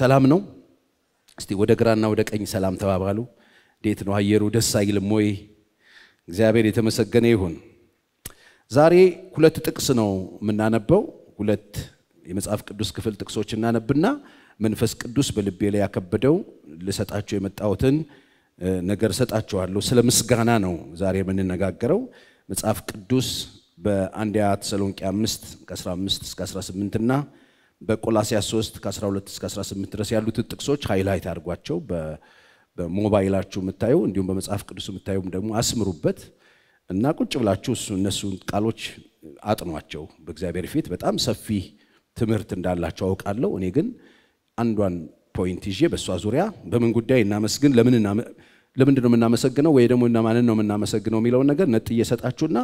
ሰላም ነው? እስቲ ወደ ግራና ወደ ቀኝ ሰላም ተባባሉ። እንዴት ነው አየሩ? ደስ አይልም ወይ? እግዚአብሔር የተመሰገነ ይሁን። ዛሬ ሁለት ጥቅስ ነው የምናነበው። ሁለት የመጽሐፍ ቅዱስ ክፍል ጥቅሶች እናነብና መንፈስ ቅዱስ በልቤ ላይ ያከበደው ልሰጣቸው የመጣሁትን ነገር እሰጣችኋለሁ። ስለ ምስጋና ነው ዛሬ የምንነጋገረው። መጽሐፍ ቅዱስ በአንድያ ተሰሎንቄ 5 ከ15 እስከ 18 እና በቆላሲያስ 3 ከ12 እስከ 18 ድረስ ያሉትን ጥቅሶች ሃይላይት አድርጓቸው በሞባይላችሁ የምታዩ እንዲሁም በመጽሐፍ ቅዱስ የምታዩም ደግሞ አስምሩበት እና ቁጭ ብላችሁ እሱ እነሱን ቃሎች አጥኗቸው። በእግዚአብሔር ፊት በጣም ሰፊ ትምህርት እንዳላቸው አውቃለሁ። እኔ ግን አንዷን ፖይንት ይዤ በእሷ ዙሪያ በምን ጉዳይ እናመስግን፣ ለምንድን ነው የምናመሰግነው ወይ ደግሞ ማንን ነው የምናመሰግነው የሚለውን ነገር ነጥ እየሰጣችሁና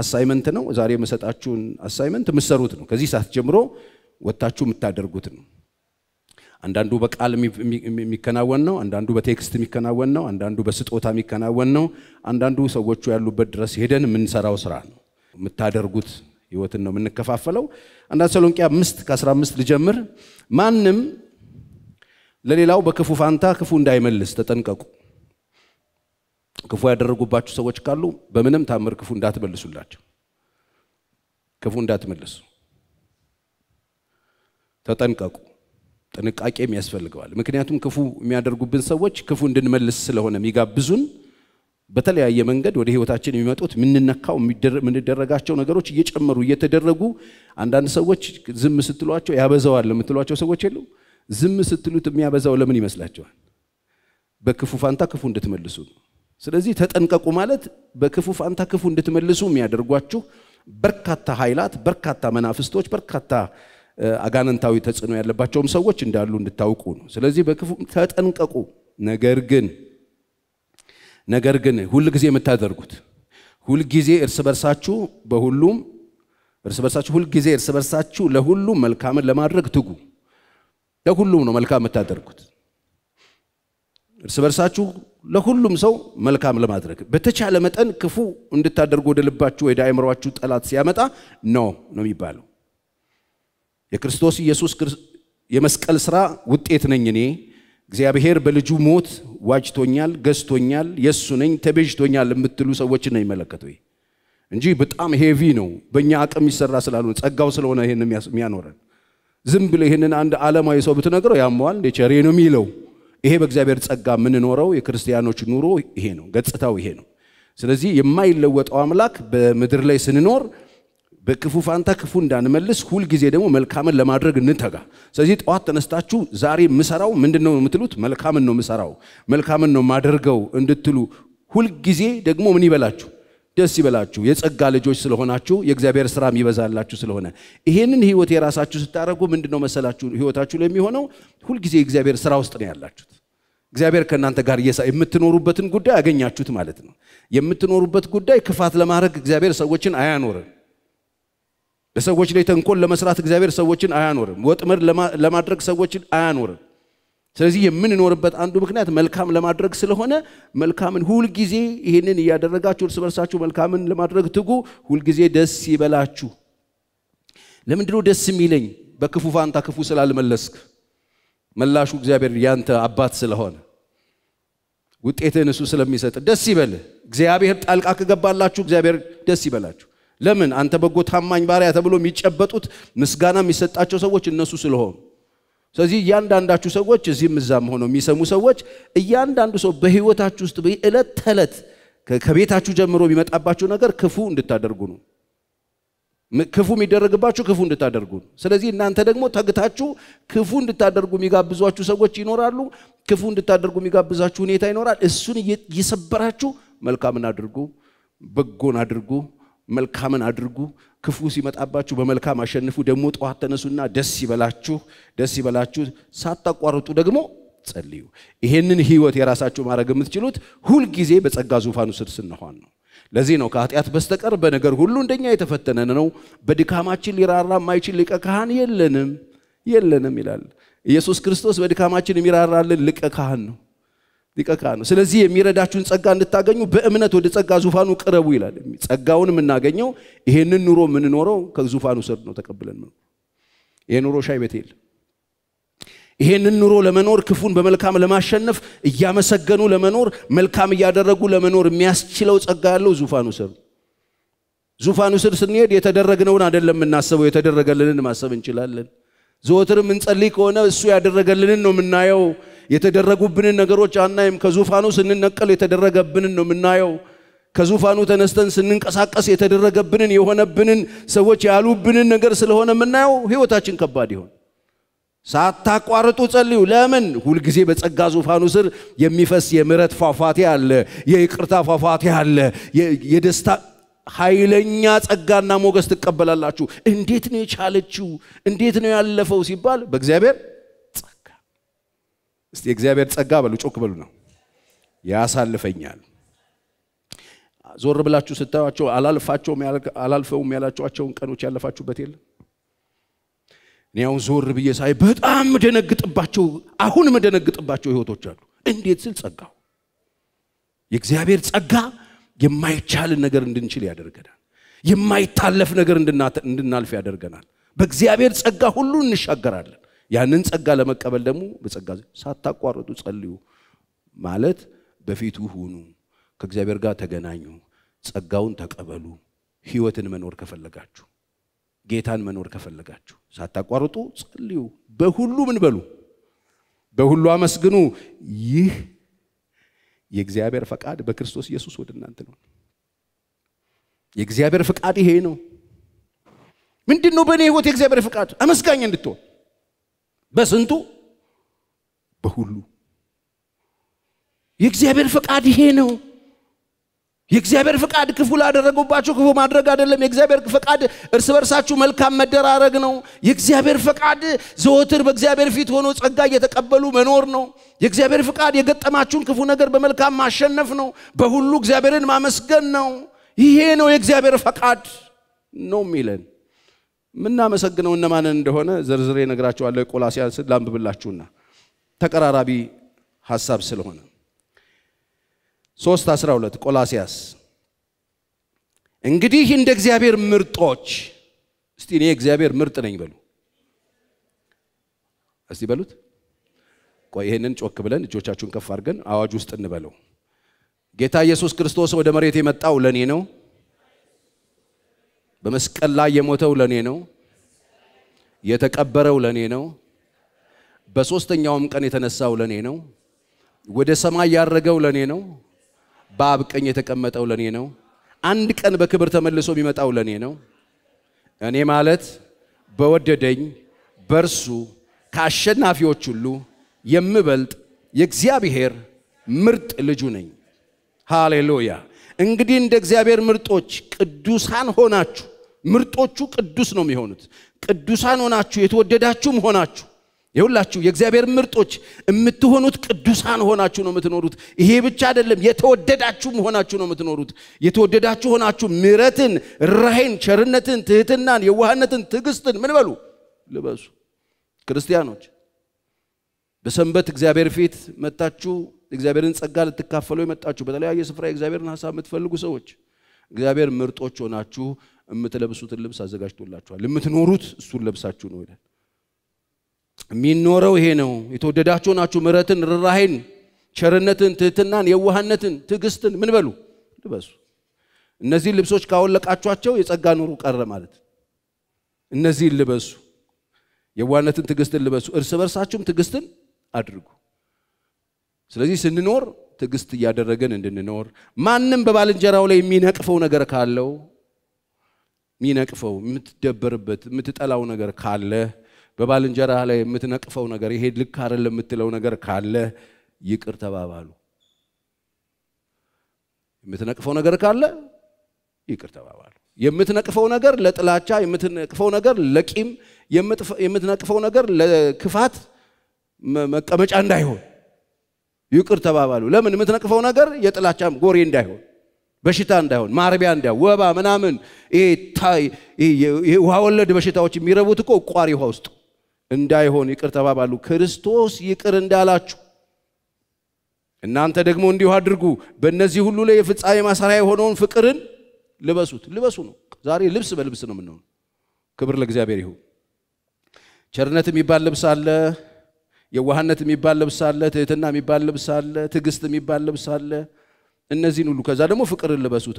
አሳይመንት ነው ዛሬ የምሰጣችሁን አሳይመንት ምሰሩት ነው። ከዚህ ሰዓት ጀምሮ ወጥታችሁ የምታደርጉት ነው። አንዳንዱ በቃል የሚከናወን ነው፣ አንዳንዱ በቴክስት የሚከናወን ነው፣ አንዳንዱ በስጦታ የሚከናወን ነው፣ አንዳንዱ ሰዎቹ ያሉበት ድረስ ሄደን የምንሰራው ስራ ነው። የምታደርጉት ህይወትን ነው የምንከፋፈለው። አንዳንድ ተሰሎንቄ አምስት ከአስራ አምስት ልጀምር። ማንም ለሌላው በክፉ ፋንታ ክፉ እንዳይመልስ ተጠንቀቁ። ክፉ ያደረጉባችሁ ሰዎች ካሉ በምንም ታምር ክፉ እንዳትመልሱላቸው፣ ክፉ እንዳትመልሱ። ተጠንቀቁ። ጥንቃቄም ያስፈልገዋል። ምክንያቱም ክፉ የሚያደርጉብን ሰዎች ክፉ እንድንመልስ ስለሆነ የሚጋብዙን በተለያየ መንገድ ወደ ህይወታችን የሚመጡት የምንነካው የምንደረጋቸው ነገሮች እየጨመሩ እየተደረጉ አንዳንድ ሰዎች ዝም ስትሏቸው ያበዛዋል የምትሏቸው ሰዎች የሉ ዝም ስትሉት የሚያበዛው ለምን ይመስላቸዋል? በክፉ ፋንታ ክፉ እንድትመልሱ ነው። ስለዚህ ተጠንቀቁ ማለት በክፉ ፋንታ ክፉ እንድትመልሱ የሚያደርጓችሁ በርካታ ኃይላት፣ በርካታ መናፍስቶች፣ በርካታ አጋንንታዊ ተጽዕኖ ያለባቸውም ሰዎች እንዳሉ እንድታውቁ ነው። ስለዚህ በክፉ ተጠንቀቁ። ነገር ግን ነገር ግን ሁል ጊዜ የምታደርጉት ሁል ጊዜ እርስ በርሳችሁ በሁሉም እርስ በርሳችሁ ሁል ጊዜ እርስ በርሳችሁ ለሁሉም መልካምን ለማድረግ ትጉ። ለሁሉም ነው መልካም የምታደርጉት። እርስ በርሳችሁ ለሁሉም ሰው መልካም ለማድረግ በተቻለ መጠን ክፉ እንድታደርጉ ወደ ልባችሁ ወደ አይምሯችሁ ጠላት ሲያመጣ ነው ነው የሚባለው። የክርስቶስ ኢየሱስ የመስቀል ሥራ ውጤት ነኝ እኔ። እግዚአብሔር በልጁ ሞት ዋጅቶኛል፣ ገዝቶኛል፣ የእሱ ነኝ፣ ተቤዥቶኛል የምትሉ ሰዎችን ነው ይመለከቱ እንጂ በጣም ሄቪ ነው። በእኛ አቅም ይሰራ ስላልሆነ ጸጋው ስለሆነ ይህን የሚያኖረን ዝም ብሎ ይህንን አንድ ዓለማዊ ሰው ብትነግረው ያመዋል፣ ቸሬ ነው የሚለው። ይሄ በእግዚአብሔር ጸጋ የምንኖረው የክርስቲያኖች ኑሮ ይሄ ነው፣ ገጽታው ይሄ ነው። ስለዚህ የማይለወጠው አምላክ በምድር ላይ ስንኖር በክፉ ፋንታ ክፉ እንዳንመልስ ሁልጊዜ ደግሞ መልካምን ለማድረግ እንተጋ። ስለዚህ ጠዋት ተነስታችሁ ዛሬ ምሰራው ምንድን ነው የምትሉት? መልካምን ነው ምሰራው፣ መልካምን ነው ማደርገው እንድትሉ ሁልጊዜ ደግሞ ምን ይበላችሁ? ደስ ይበላችሁ። የጸጋ ልጆች ስለሆናችሁ የእግዚአብሔር ስራ ይበዛላችሁ ስለሆነ ይሄንን ህይወት የራሳችሁ ስታደረጉ ምንድን ነው መሰላችሁ ህይወታችሁ የሚሆነው? ሁልጊዜ የእግዚአብሔር ስራ ውስጥ ነው ያላችሁት። እግዚአብሔር ከእናንተ ጋር እየሳ የምትኖሩበትን ጉዳይ አገኛችሁት ማለት ነው። የምትኖሩበት ጉዳይ ክፋት ለማድረግ እግዚአብሔር ሰዎችን አያኖርም። ለሰዎች ላይ ተንኮል ለመስራት እግዚአብሔር ሰዎችን አያኖርም። ወጥመድ ለማድረግ ሰዎችን አያኖርም። ስለዚህ የምንኖርበት አንዱ ምክንያት መልካም ለማድረግ ስለሆነ መልካምን ሁልጊዜ ይህንን እያደረጋችሁ እርስ በርሳችሁ መልካምን ለማድረግ ትጉ። ሁልጊዜ ደስ ይበላችሁ። ለምንድነው ደስ የሚለኝ? በክፉ ፋንታ ክፉ ስላልመለስክ መላሹ እግዚአብሔር ያንተ አባት ስለሆነ ውጤት እሱ ስለሚሰጥ ደስ ይበል እግዚአብሔር ጣልቃ ከገባላችሁ እግዚአብሔር ደስ ይበላችሁ። ለምን አንተ በጎ ታማኝ ባሪያ ተብሎ የሚጨበጡት ምስጋና የሚሰጣቸው ሰዎች እነሱ ስለሆኑ ስለዚህ እያንዳንዳችሁ ሰዎች እዚህም እዛም ሆነው የሚሰሙ ሰዎች እያንዳንዱ ሰው በህይወታችሁ ውስጥ ዕለት ተዕለት ከቤታችሁ ጀምሮ የሚመጣባችሁ ነገር ክፉ እንድታደርጉ ነው ክፉ የሚደረግባችሁ ክፉ እንድታደርጉ ነው ስለዚህ እናንተ ደግሞ ተግታችሁ ክፉ እንድታደርጉ የሚጋብዟችሁ ሰዎች ይኖራሉ ክፉ እንድታደርጉ የሚጋብዛችሁ ሁኔታ ይኖራል እሱን እየሰበራችሁ መልካምን አድርጉ በጎን አድርጉ መልካምን አድርጉ፣ ክፉ ሲመጣባችሁ በመልካም አሸንፉ። ደግሞ ጠዋት ተነሱና ደስ ይበላችሁ፣ ደስ ይበላችሁ። ሳታቋርጡ ደግሞ ጸልዩ። ይሄንን ህይወት የራሳችሁ ማድረግ የምትችሉት ሁልጊዜ በጸጋ ዙፋኑ ስር ስንሆን ነው። ለዚህ ነው ከኃጢአት በስተቀር በነገር ሁሉ እንደኛ የተፈተነ ነው፣ በድካማችን ሊራራ የማይችል ሊቀ ካህን የለንም የለንም ይላል። ኢየሱስ ክርስቶስ በድካማችን የሚራራልን ሊቀ ካህን ነው። ሊቀ ካህን ነው። ስለዚህ የሚረዳችሁን ጸጋ እንድታገኙ በእምነት ወደ ጸጋ ዙፋኑ ቅረቡ ይላል። ጸጋውን የምናገኘው ይሄንን ኑሮ የምንኖረው ከዙፋኑ ስር ነው ተቀብለን ነው። ይሄ ኑሮ ሻይ ቤት ይሄንን ኑሮ ለመኖር ክፉን በመልካም ለማሸነፍ እያመሰገኑ ለመኖር መልካም እያደረጉ ለመኖር የሚያስችለው ጸጋ ያለው ዙፋኑ ስር ዙፋኑ ስር ስንሄድ የተደረግነውን አይደለም የምናስበው፣ የተደረገልንን ማሰብ እንችላለን። ዘወትር የምንጸልይ ከሆነ እሱ ያደረገልንን ነው የምናየው። የተደረጉብንን ነገሮች አናይም። ከዙፋኑ ስንነቀል የተደረገብንን ነው የምናየው። ከዙፋኑ ተነስተን ስንንቀሳቀስ የተደረገብንን የሆነብንን ሰዎች ያሉብንን ነገር ስለሆነ የምናየው ህይወታችን ከባድ ይሆን። ሳታቋርጡ ጸልዩ። ለምን? ሁልጊዜ በጸጋ ዙፋኑ ስር የሚፈስ የምረት ፏፏቴ አለ፣ የይቅርታ ፏፏቴ አለ፣ የደስታ ኃይለኛ ጸጋና ሞገስ ትቀበላላችሁ። እንዴት ነው የቻለችው? እንዴት ነው ያለፈው ሲባል በእግዚአብሔር ጸጋ። እስቲ የእግዚአብሔር ጸጋ በሉ፣ ጮክ በሉ ነው ያሳልፈኛል። ዞር ብላችሁ ስታዩቸው አላልፋቸውም አላልፈውም ያላችኋቸውን ቀኖች ያለፋችሁበት የለም? እኔ አሁን ዞር ብዬ ሳይ በጣም ደነግጥባቸው፣ አሁን መደነግጥባቸው ህይወቶች አሉ። እንዴት ስል ጸጋው የእግዚአብሔር ጸጋ የማይቻልን ነገር እንድንችል ያደርገናል። የማይታለፍ ነገር እንድናልፍ ያደርገናል። በእግዚአብሔር ጸጋ ሁሉ እንሻገራለን። ያንን ጸጋ ለመቀበል ደግሞ በጸጋ ሳታቋርጡ ጸልዩ ማለት በፊቱ ሁኑ፣ ከእግዚአብሔር ጋር ተገናኙ፣ ጸጋውን ተቀበሉ። ህይወትን መኖር ከፈለጋችሁ፣ ጌታን መኖር ከፈለጋችሁ ሳታቋርጡ ጸልዩ። በሁሉ ምን በሉ፣ በሁሉ አመስግኑ። ይህ የእግዚአብሔር ፈቃድ በክርስቶስ ኢየሱስ ወደ እናንተ ነው። የእግዚአብሔር ፈቃድ ይሄ ነው። ምንድን ነው በእኔ ህይወት የእግዚአብሔር ፈቃድ? አመስጋኝ እንድትሆን በስንቱ በሁሉ የእግዚአብሔር ፈቃድ ይሄ ነው። የእግዚአብሔር ፍቃድ ክፉ ላደረጉባችሁ ክፉ ማድረግ አይደለም። የእግዚአብሔር ፈቃድ እርስ በርሳችሁ መልካም መደራረግ ነው። የእግዚአብሔር ፈቃድ ዘወትር በእግዚአብሔር ፊት ሆኖ ጸጋ እየተቀበሉ መኖር ነው። የእግዚአብሔር ፍቃድ የገጠማችሁን ክፉ ነገር በመልካም ማሸነፍ ነው። በሁሉ እግዚአብሔርን ማመስገን ነው። ይሄ ነው የእግዚአብሔር ፈቃድ ነው የሚለን። የምናመሰግነው እነማንን እንደሆነ ዘርዝሬ እነግራችኋለሁ። ቆላሲያስን ላንብብላችሁና ተቀራራቢ ሀሳብ ስለሆነ 3 12 ቆላሲያስ እንግዲህ እንደ እግዚአብሔር ምርጦች እስቲ እኔ እግዚአብሔር ምርጥ ነኝ በሉ እስቲ በሉት ቆይ ይህንን ጮክ ብለን እጆቻችሁን ከፍ አድርገን አዋጅ ውስጥ እንበለው ጌታ ኢየሱስ ክርስቶስ ወደ መሬት የመጣው ለእኔ ነው በመስቀል ላይ የሞተው ለእኔ ነው የተቀበረው ለእኔ ነው በሦስተኛውም ቀን የተነሳው ለእኔ ነው ወደ ሰማይ ያረገው ለእኔ ነው በአብ ቀኝ የተቀመጠው ለእኔ ነው። አንድ ቀን በክብር ተመልሶ የሚመጣው ለእኔ ነው። እኔ ማለት በወደደኝ በርሱ ከአሸናፊዎች ሁሉ የምበልጥ የእግዚአብሔር ምርጥ ልጁ ነኝ። ሃሌሉያ። እንግዲህ እንደ እግዚአብሔር ምርጦች ቅዱሳን ሆናችሁ ምርጦቹ ቅዱስ ነው የሚሆኑት። ቅዱሳን ሆናችሁ የተወደዳችሁም ሆናችሁ ይሁላችሁ የእግዚአብሔር ምርጦች የምትሆኑት ቅዱሳን ሆናችሁ ነው የምትኖሩት። ይሄ ብቻ አይደለም፣ የተወደዳችሁ ሆናችሁ ነው የምትኖሩት። የተወደዳችሁ ሆናችሁ ምሕረትን፣ ራይን፣ ቸርነትን፣ ትህትናን፣ የዋህነትን፣ ትዕግስትን ምን በሉ ልበሱ። ክርስቲያኖች በሰንበት እግዚአብሔር ፊት መጣችሁ እግዚአብሔርን ጸጋ ልትካፈሉ የመጣችሁ በተለያየ ስፍራ የእግዚአብሔርን ሀሳብ የምትፈልጉ ሰዎች እግዚአብሔር ምርጦች ሆናችሁ የምትለብሱትን ልብስ አዘጋጅቶላችኋል። የምትኖሩት እሱን ለብሳችሁ ነው ይላል። የሚኖረው ይሄ ነው። የተወደዳችሁ ናችሁ። ምረትን፣ ርራሄን፣ ቸርነትን፣ ትህትናን፣ የዋህነትን፣ ትዕግስትን ምን በሉ ልበሱ። እነዚህ ልብሶች ካወለቃችኋቸው የጸጋ ኑሩ ቀረ ማለት። እነዚህን ልበሱ፣ የዋህነትን፣ ትዕግስትን ልበሱ። እርስ በርሳችሁም ትዕግስትን አድርጉ። ስለዚህ ስንኖር ትዕግስት እያደረገን እንድንኖር ማንም በባልንጀራው ላይ የሚነቅፈው ነገር ካለው የሚነቅፈው የምትደበርበት የምትጠላው ነገር ካለ በባልንጀራ ላይ የምትነቅፈው ነገር ይሄ ልክ አይደለም የምትለው ነገር ካለ ይቅር ተባባሉ። የምትነቅፈው ነገር ካለ ይቅር ተባባሉ። የምትነቅፈው ነገር ለጥላቻ፣ የምትነቅፈው ነገር ለቂም፣ የምትነቅፈው ነገር ለክፋት መቀመጫ እንዳይሆን ይቅር ተባባሉ። ለምን የምትነቅፈው ነገር የጥላቻ ጎሬ እንዳይሆን በሽታ እንዳይሆን ማርቢያ እንዳይሆን ወባ ምናምን ይሄ ውሃ ወለድ በሽታዎች የሚረቡት እኮ ቋሪ ውሃ ውስጥ እንዳይሆን ይቅር ተባባሉ። ክርስቶስ ይቅር እንዳላችሁ እናንተ ደግሞ እንዲሁ አድርጉ። በእነዚህ ሁሉ ላይ የፍጻሜ ማሰሪያ የሆነውን ፍቅርን ልበሱት። ልበሱ ነው። ዛሬ ልብስ በልብስ ነው የምንሆኑ። ክብር ለእግዚአብሔር ይሁን። ቸርነት የሚባል ልብስ አለ። የዋህነት የሚባል ልብስ አለ። ትህትና የሚባል ልብስ አለ። ትዕግስት የሚባል ልብስ አለ። እነዚህን ሁሉ ከዛ ደግሞ ፍቅርን ልበሱት።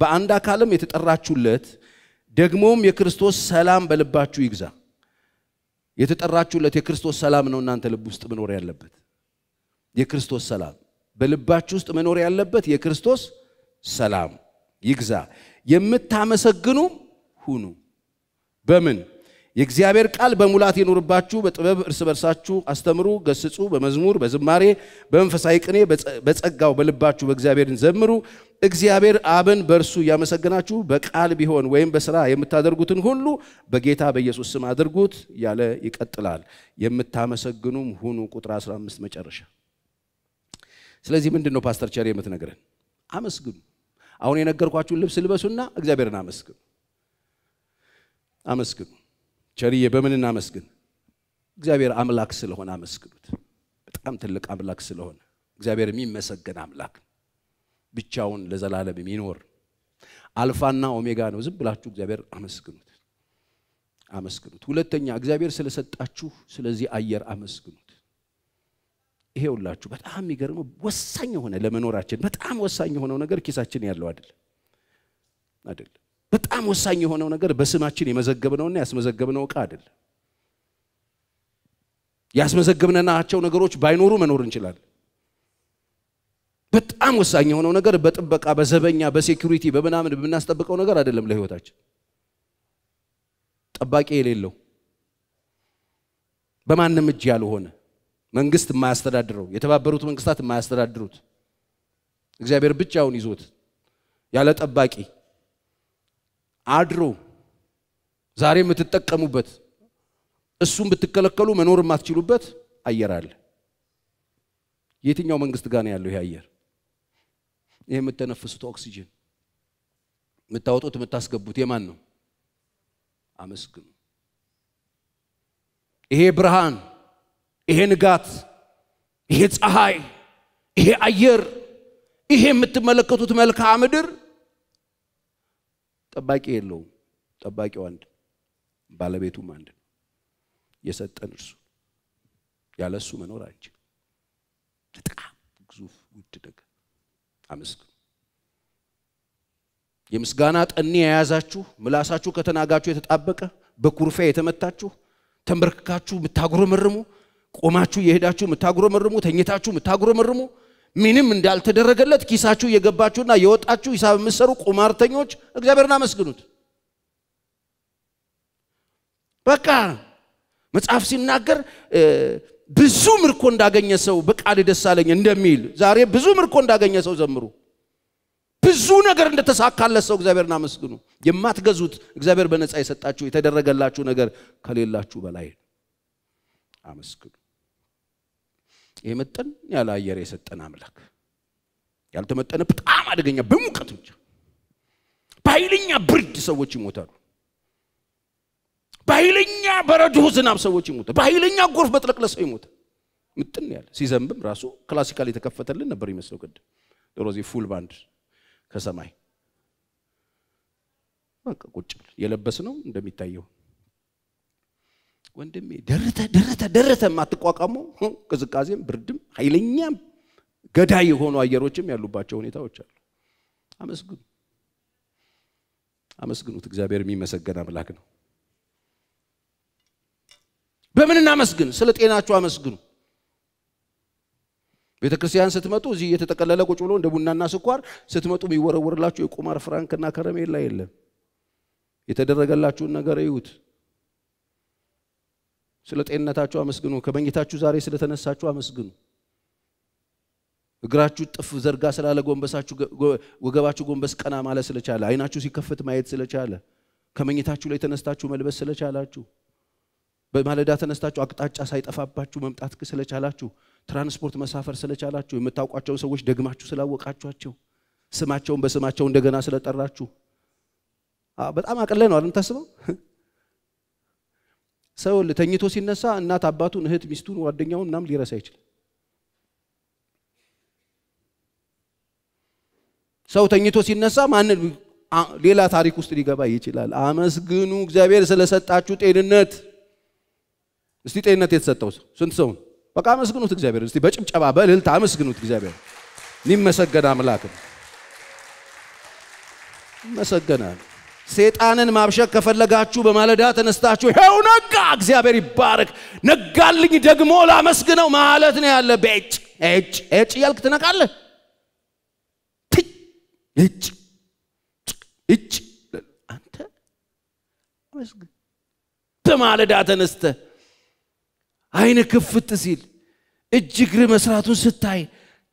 በአንድ አካልም የተጠራችሁለት ደግሞም የክርስቶስ ሰላም በልባችሁ ይግዛ። የተጠራችሁለት የክርስቶስ ሰላም ነው እናንተ ልብ ውስጥ መኖር ያለበት የክርስቶስ ሰላም በልባችሁ ውስጥ መኖር ያለበት የክርስቶስ ሰላም ይግዛ የምታመሰግኑ ሁኑ በምን የእግዚአብሔር ቃል በሙላት ይኑርባችሁ፣ በጥበብ እርስ በርሳችሁ አስተምሩ፣ ገስጹ፣ በመዝሙር በዝማሬ በመንፈሳዊ ቅኔ በጸጋው በልባችሁ በእግዚአብሔርን ዘምሩ። እግዚአብሔር አብን በእርሱ እያመሰገናችሁ በቃል ቢሆን ወይም በስራ የምታደርጉትን ሁሉ በጌታ በኢየሱስ ስም አድርጉት ያለ ይቀጥላል። የምታመሰግኑም ሁኑ። ቁጥር 15 መጨረሻ። ስለዚህ ምንድን ነው ፓስተር ቸር የምትነግረን? አመስግኑ። አሁን የነገርኳችሁን ልብስ ልበሱና እግዚአብሔርን አመስግኑ። አመስግኑ ቸርዬ በምን እናመስግን? እግዚአብሔር አምላክ ስለሆነ አመስግኑት። በጣም ትልቅ አምላክ ስለሆነ እግዚአብሔር የሚመሰገን አምላክ ብቻውን ለዘላለም የሚኖር አልፋና ኦሜጋ ነው። ዝም ብላችሁ እግዚአብሔር አመስግኑት፣ አመስግኑት። ሁለተኛ እግዚአብሔር ስለሰጣችሁ ስለዚህ አየር አመስግኑት። ይሄ ሁላችሁ በጣም የሚገርመው ወሳኝ የሆነ ለመኖራችን በጣም ወሳኝ የሆነው ነገር ኪሳችን ያለው አይደለም አይደለም በጣም ወሳኝ የሆነው ነገር በስማችን የመዘገብነውና ያስመዘገብነው እቃ አይደለም። ያስመዘገብናቸው ነገሮች ባይኖሩ መኖር እንችላለን። በጣም ወሳኝ የሆነው ነገር በጥበቃ፣ በዘበኛ፣ በሴኩሪቲ፣ በምናምን በምናስጠብቀው ነገር አይደለም ለህይወታችን። ጠባቂ የሌለው በማንም እጅ ያልሆነ መንግስት የማያስተዳድረው የተባበሩት መንግስታት የማያስተዳድሩት እግዚአብሔር ብቻውን ይዞት ያለ ጠባቂ አድሮ ዛሬ የምትጠቀሙበት እሱን ብትከለከሉ መኖር የማትችሉበት አየር አለ። የትኛው መንግስት ጋር ነው ያለው ይህ አየር? ይህ የምተነፍሱት ኦክሲጅን የምታወጡት የምታስገቡት የማን ነው? አመስግኑ። ይሄ ብርሃን፣ ይሄ ንጋት፣ ይሄ ፀሐይ፣ ይሄ አየር፣ ይሄ የምትመለከቱት መልክዓ ምድር ጠባቂ የለውም። ጠባቂው አንድ፣ ባለቤቱም አንድ ነው። የሰጠን እርሱ ያለ እሱ መኖር አንችል። በጣም ግዙፍ ውድ ነገር አመስግኑ። የምስጋና ጠኔ የያዛችሁ ምላሳችሁ ከተናጋችሁ የተጣበቀ በኩርፊያ የተመታችሁ ተንበርክካችሁ የምታጉረመርሙ ቆማችሁ የሄዳችሁ የምታጉረመርሙ ተኝታችሁ የምታጉረመርሙ ምንም እንዳልተደረገለት ኪሳችሁ የገባችሁና የወጣችሁ ሂሳብ የምትሰሩ ቁማርተኞች እግዚአብሔርን አመስግኑት። በቃ መጽሐፍ ሲናገር ብዙ ምርኮ እንዳገኘ ሰው በቃል ደስ አለኝ እንደሚል ዛሬ ብዙ ምርኮ እንዳገኘ ሰው ዘምሩ። ብዙ ነገር እንደተሳካለት ሰው እግዚአብሔርን አመስግኑ። የማትገዙት እግዚአብሔር በነፃ የሰጣችሁ የተደረገላችሁ ነገር ከሌላችሁ በላይ አመስግኑ። የመጠን ያለ አየር የሰጠን አምላክ ያልተመጠነ በጣም አደገኛ በሙቀት ብቻ በኃይለኛ ብርድ ሰዎች ይሞታሉ። በኃይለኛ በረዶ ዝናብ ሰዎች ይሞታል። በኃይለኛ ጎርፍ በጥለቅለ ሰው ይሞታል። ምጥን ያለ ሲዘንብም ራሱ ክላሲካል የተከፈተልን ነበር ይመስለው ቅድም ዶሮ ፉል ባንድ ከሰማይ በቃ ቁጭ ብል የለበስ ነው እንደሚታየው ወንድሜ ደረተ ደረተ ደረተ የማትቋቋመው ቅዝቃዜም ብርድም ኃይለኛም ገዳይ የሆኑ አየሮችም ያሉባቸው ሁኔታዎች አሉ። አመስግኑ፣ አመስግኑት። እግዚአብሔር የሚመሰገን አምላክ ነው። በምን እናመስግን? ስለ ጤናችሁ አመስግኑ። ቤተ ክርስቲያን ስትመጡ እዚህ እየተጠቀለለ ቁጭ ብሎ እንደ ቡናና ስኳር ስትመጡ የሚወረወርላችሁ የቁማር ፍራንክና ከረሜላ የለም። የተደረገላችሁን ነገር እዩት። ስለ ጤንነታችሁ አመስግኑ። ከመኝታችሁ ዛሬ ስለተነሳችሁ አመስግኑ። እግራችሁ ጥፍ ዘርጋ ስላለ ጎንበሳችሁ ወገባችሁ ጎንበስ ቀና ማለት ስለቻለ፣ አይናችሁ ሲከፍት ማየት ስለቻለ፣ ከመኝታችሁ ላይ ተነስታችሁ መልበስ ስለቻላችሁ፣ በማለዳ ተነስታችሁ አቅጣጫ ሳይጠፋባችሁ መምጣት ስለቻላችሁ፣ ትራንስፖርት መሳፈር ስለቻላችሁ፣ የምታውቋቸውን ሰዎች ደግማችሁ ስላወቃችኋቸው፣ ስማቸውን በስማቸው እንደገና ስለጠራችሁ በጣም አቅለ ነው አለምታስበው ሰው ተኝቶ ሲነሳ እናት አባቱን፣ እህት ሚስቱን፣ ጓደኛውን ምናምን ሊረሳ ይችላል። ሰው ተኝቶ ሲነሳ ማንን ሌላ ታሪክ ውስጥ ሊገባ ይችላል። አመስግኑ እግዚአብሔር ስለሰጣችሁ ጤንነት። እስቲ ጤንነት የተሰጠው ስንት ሰውን በቃ አመስግኑት እግዚአብሔር። እስቲ በጭብጨባ በእልልታ አመስግኑት እግዚአብሔር። የሚመሰገን አምላክ ነው። ይመሰገናል። ሰይጣንን ማብሸቅ ከፈለጋችሁ በማለዳ ተነስታችሁ ሄው ነጋ፣ እግዚአብሔር ይባረክ፣ ነጋልኝ፣ ደግሞ ላመስግነው ማለት ነው ያለ። በእጭ እጭ እጭ እያልክ ትነቃለህ። እጭ እጭ አንተ አመስግን። በማለዳ ተነስተ አይን ክፍት ሲል እጅ እግር መስራቱን ስታይ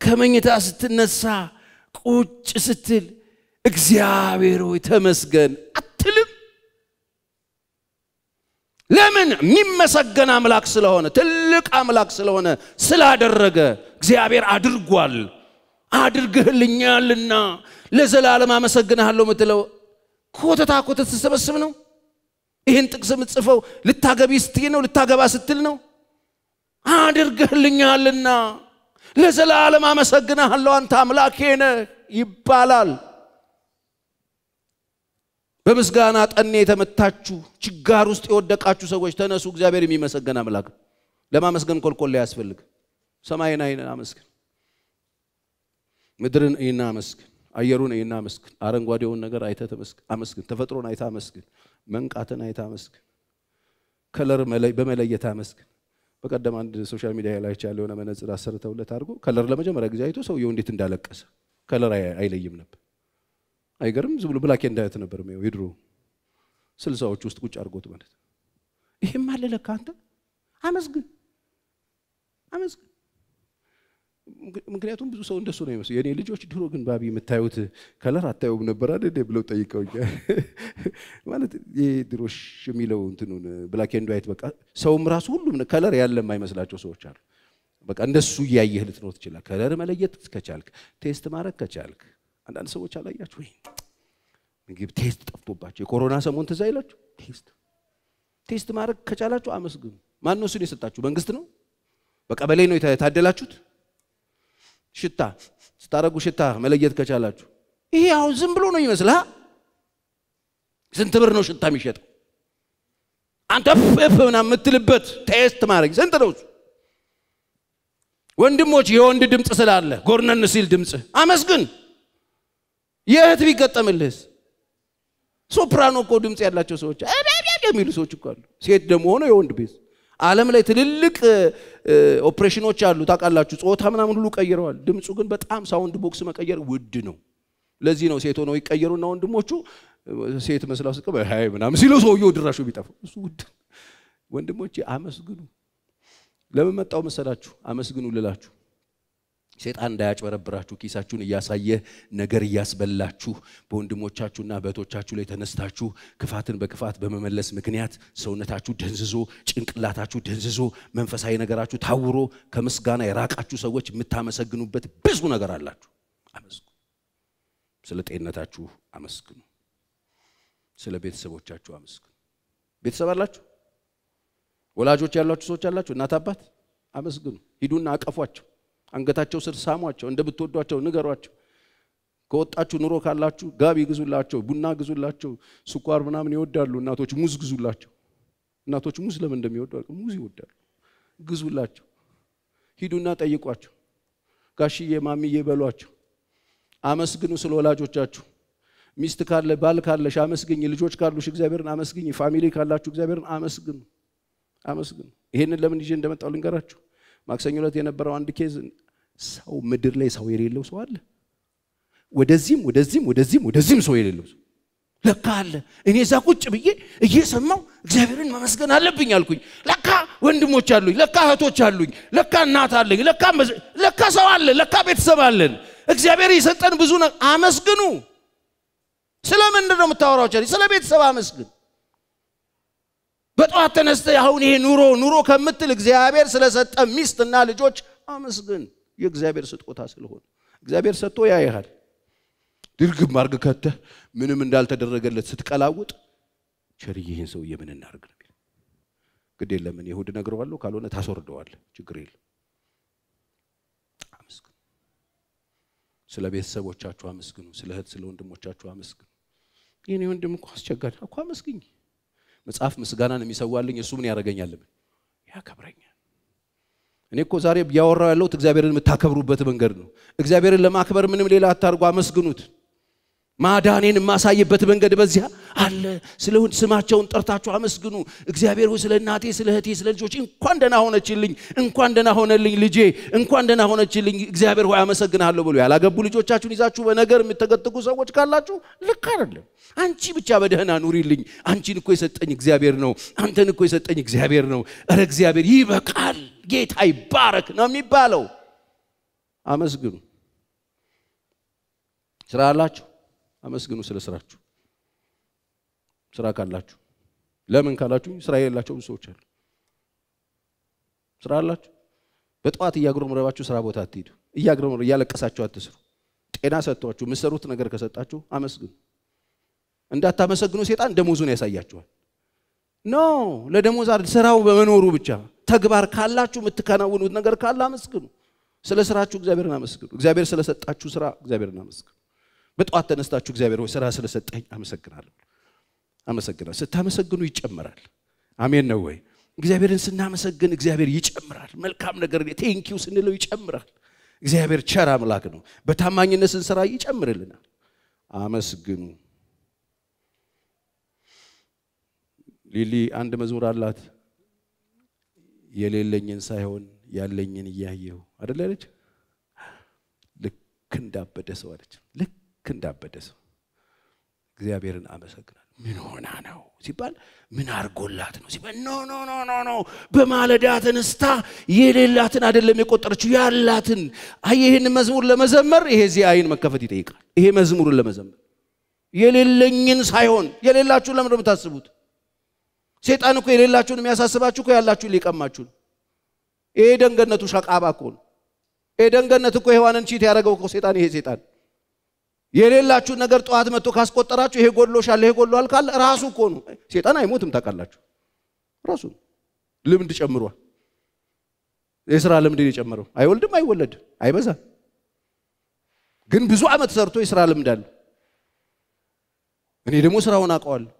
ከመኝታ ስትነሳ ቁጭ ስትል እግዚአብሔር ሆይ ተመስገን አትልም? ለምን? የሚመሰገን አምላክ ስለሆነ፣ ትልቅ አምላክ ስለሆነ፣ ስላደረገ እግዚአብሔር አድርጓል። አድርግህልኛልና ለዘላለም አመሰግንሃለሁ የምትለው ኮተታ ኮተት ስትሰበስብ ነው። ይህን ጥቅስ የምትጽፈው ልታገቢ ስትይ ነው፣ ልታገባ ስትል ነው። አድርግህልኛልና ለዘላለም አመሰግንሃለሁ፣ አንተ አምላኬ ነህ ይባላል። በምስጋና ጠኔ የተመታችሁ ችጋር ውስጥ የወደቃችሁ ሰዎች ተነሱ። እግዚአብሔር የሚመሰገን አምላክ ለማመስገን ኮልኮል ያስፈልግ። ሰማይን አይን አመስግን፣ ምድርን እይና አመስግን፣ አየሩን እይና አመስግን፣ አረንጓዴውን ነገር አይተ አመስግን፣ ተፈጥሮን አይተ አመስግን፣ መንቃትን አይተ አመስግን፣ ከለር በመለየት አመስግን። በቀደም አንድ ሶሻል ሚዲያ ላይ የሆነ መነጽር አሰርተውለት አድርጎ ከለር ለመጀመሪያ ጊዜ አይቶ ሰውየው እንዴት እንዳለቀሰ ከለር አይለይም ነበር። አይገርም። ዝም ብሎ ብላኬ እንዳየት ነበር ው የድሮ ስልሳዎች ውስጥ ቁጭ አድርጎት ማለት ይሄም አለ ለካ አንተ አመስግን አመስግን። ምክንያቱም ብዙ ሰው እንደሱ ነው ይመስል የእኔ ልጆች ድሮ ግን ባቢ የምታዩት ከለር አታዩም ነበር አይደል ብለው ጠይቀውኛል። ማለት ይሄ ድሮሽ የሚለው እንትኑን ብላኬ ኤንድ በቃ ሰውም ራሱ ሁሉም ከለር ያለ የማይመስላቸው ሰዎች አሉ። በቃ እንደሱ እያየህ ልትኖር ትችላል። ከለር መለየት ከቻልክ፣ ቴስት ማድረግ ከቻልክ አንዳንድ ሰዎች አላያችሁ ወይ? ምግብ ቴስት ጠፍቶባቸው የኮሮና ሰሞን ትዝ አይላችሁ? ቴስት ቴስት ማድረግ ከቻላችሁ አመስግኑ። ማን ነው እሱን የሰጣችሁ? መንግስት ነው? በቀበሌ ነው የታደላችሁት? ሽታ ስታረጉ ሽታ መለየት ከቻላችሁ ይሄ አሁን ዝም ብሎ ነው ይመስልሃ? ስንት ብር ነው ሽታ የሚሸጠው? አንተ ፍፍ ምና የምትልበት ቴስት ማድረግ ስንት ነው ወንድሞች የወንድ ድምፅ ስላለ ጎርነን ሲል ድምፅ አመስግን። የእህት ቢገጠምልህስ? ሶፕራኖ እኮ ድምፅ ያላቸው ሰዎች የሚሉ ሰዎች እኮ አሉ። ሴት ደግሞ ሆነ የወንድ ቤት ዓለም ላይ ትልልቅ ኦፕሬሽኖች አሉ ታውቃላችሁ። ጾታ ምናምን ሁሉ ቀይረዋል። ድምፁ ግን በጣም ሳውንድ ቦክስ መቀየር ውድ ነው። ለዚህ ነው ሴት ሆነው ይቀየሩና ወንድሞቹ ሴት መስላ ስቀ ሀይ ምናምን ሲሉ ሰውየው ድራሹ ቢጠፋ እሱ ውድ ወንድሞቼ አመስግኑ። ለምን መጣው መሰላችሁ? አመስግኑ ልላችሁ ሴጣን እንዳያጭበረብራችሁ ኪሳችሁን እያሳየ ነገር እያስበላችሁ በወንድሞቻችሁና በእህቶቻችሁ ላይ ተነስታችሁ ክፋትን በክፋት በመመለስ ምክንያት ሰውነታችሁ ደንዝዞ፣ ጭንቅላታችሁ ደንዝዞ፣ መንፈሳዊ ነገራችሁ ታውሮ ከምስጋና የራቃችሁ ሰዎች የምታመሰግኑበት ብዙ ነገር አላችሁ። አመስግኑ። ስለ ጤንነታችሁ አመስግኑ። ስለ ቤተሰቦቻችሁ አመስግኑ። ቤተሰብ አላችሁ፣ ወላጆች ያሏችሁ ሰዎች አላችሁ፣ እናት አባት አመስግኑ። ሂዱና አቀፏቸው። አንገታቸው ስር ሳሟቸው፣ እንደምትወዷቸው ንገሯቸው። ከወጣችሁ ኑሮ ካላችሁ ጋቢ ግዙላቸው፣ ቡና ግዙላቸው። ስኳር ምናምን ይወዳሉ እናቶች። ሙዝ ግዙላቸው። እናቶች ሙዝ ለምን እንደሚወዱ ሙዝ ይወዳሉ። ግዙላቸው። ሂዱና ጠይቋቸው። ጋሽዬ ማሚዬ በሏቸው። አመስግኑ ስለ ወላጆቻችሁ። ሚስት ካለ ባል ካለሽ አመስግኝ። ልጆች ካሉሽ እግዚአብሔርን አመስግኝ። ፋሚሊ ካላችሁ እግዚአብሔርን አመስግኑ አመስግኑ። ይሄንን ለምን ይዤ እንደመጣው ልንገራችሁ። ማክሰኞ ዕለት የነበረው አንድ ኬዝ ሰው ምድር ላይ ሰው የሌለው ሰው አለ ወደዚህም ወደዚህም ወደዚህም ወደዚህም ሰው የሌለው ሰው ለካ አለ እኔ እዛ ቁጭ ብዬ እየሰማው እግዚአብሔርን መመስገን አለብኝ አልኩኝ ለካ ወንድሞች አሉኝ ለካ እህቶች አሉኝ ለካ እናት አለኝ ለካ ሰው አለ ለካ ቤተሰብ አለን እግዚአብሔር የሰጠን ብዙ አመስግኑ ስለምንድን ነው የምታወራው ስለ ቤተሰብ አመስግን በጠዋት ተነስተ አሁን ይሄ ኑሮ ኑሮ ከምትል እግዚአብሔር ስለሰጠ ሚስትና ልጆች አመስግን። የእግዚአብሔር ስጦታ ስለሆነ እግዚአብሔር ሰጥቶ ያይሃል። ድርግም አርግ ከተህ ምንም እንዳልተደረገለት ስትቀላውጥ ቸር ይህን ሰውዬ ምን እናርግ ነው ግድ የለምን ይሁድ እነግረዋለሁ፣ ካልሆነ ታስወርደዋል፣ ችግር የለም። ስለ ቤተሰቦቻችሁ አመስግኑ። ስለ እህት ስለ ወንድሞቻችሁ አመስግኑ። ይህኔ ወንድም እኮ አስቸጋሪ እኮ አመስግኝ መጽሐፍ ምስጋናን የሚሰዋልኝ እሱ ምን ያደርገኛል? ያከብረኛል። እኔ እኮ ዛሬ እያወራው ያለሁት እግዚአብሔርን የምታከብሩበት መንገድ ነው። እግዚአብሔርን ለማክበር ምንም ሌላ አታርጉ፣ አመስግኑት። ማዳኔን የማሳይበት መንገድ በዚያ አለ። ስለሁን ስማቸውን ጠርታችሁ አመስግኑ። እግዚአብሔር ስለ እናቴ፣ ስለ እህቴ፣ ስለ ልጆች እንኳን ደና ሆነችልኝ፣ እንኳን ደና ሆነልኝ ልጄ፣ እንኳን ደና ሆነችልኝ፣ እግዚአብሔር ሆይ አመሰግናለሁ ብሎ ያላገቡ ልጆቻችሁን ይዛችሁ በነገር የምትተገጥቁ ሰዎች ካላችሁ ልክ አይደለም። አንቺ ብቻ በደህና ኑሪልኝ፣ አንቺን እኮ የሰጠኝ እግዚአብሔር ነው፣ አንተን እኮ የሰጠኝ እግዚአብሔር ነው። እረ እግዚአብሔር ይበቃል፣ ጌታ ይባረክ ነው የሚባለው። አመስግኑ። ስራ አላችሁ አመስግኑ ስለ ስራችሁ። ስራ ካላችሁ ለምን ካላችሁ ስራ የሌላቸው ብዙ ሰዎች አሉ። ስራ አላችሁ። በጠዋት እያጉረመረባችሁ ስራ ቦታ አትሄዱ። እያጉረመረ እያለቀሳችሁ አትስሩ። ጤና ሰጥቷችሁ የምትሰሩት ነገር ከሰጣችሁ አመስግኑ። እንዳታመሰግኑ ሴጣን ደሞዙን ያሳያችኋል። ኖ ለደሞዝ ስራው በመኖሩ ብቻ ተግባር ካላችሁ የምትከናውኑት ነገር ካለ አመስግኑ። ስለ ስራችሁ እግዚአብሔርን አመስግኑ። እግዚአብሔር ስለሰጣችሁ ስራ እግዚአብሔርን አመስግኑ። በጠዋት ተነስታችሁ እግዚአብሔር ወይ ስራ ስለሰጠኝ አመሰግናለሁ አመሰግናለሁ። ስታመሰግኑ ይጨምራል። አሜን ነው ወይ? እግዚአብሔርን ስናመሰግን እግዚአብሔር ይጨምራል። መልካም ነገር ቴንኪው ስንለው ይጨምራል። እግዚአብሔር ቸር አምላክ ነው። በታማኝነት ስንሰራ ይጨምርልናል። አመስግኑ። ሊሊ አንድ መዝሙር አላት። የሌለኝን ሳይሆን ያለኝን እያየሁ አደለ አለች። ልክ እንዳበደ ሰው አለች። ልክ ክንዳበደ ሰው እግዚአብሔርን አመሰግናል። ምን ሆና ነው ሲባል ምን አርጎላት ነው ሲባል ኖ ኖ ኖ ኖ ኖ በማለዳ ተነስታ የሌላትን አይደለም የቆጠረችው ያላትን። ይህን መዝሙር ለመዘመር ይሄ እዚህ አይን መከፈት ይጠይቃል። ይሄ መዝሙርን ለመዘመር የሌለኝን ሳይሆን የሌላችሁን ለምን የምታስቡት? ሴጣን እኮ የሌላችሁን የሚያሳስባችሁ እኮ ያላችሁን ሊቀማችሁ ነው። ይሄ ደንገነቱ ሸቃባ እኮ ነው። ኤደን እኮ ሔዋንን ቺት ያደረገው እኮ ሴጣን ይሄ ሴጣን የሌላችሁ ነገር ጠዋት መጥቶ ካስቆጠራችሁ ይሄ ጎድሎሻል፣ ይሄ ጎድሏል ካለ ራሱ እኮ ነው። ሴጣን አይሞትም ታውቃላችሁ። ራሱ ልምድ ጨምሯል። የስራ ልምድን የጨመረው አይወልድም፣ አይወለድ አይበዛም። ግን ብዙ ዓመት ሰርቶ የስራ ልምድ አለ። እኔ ደግሞ ስራውን አውቀዋለሁ።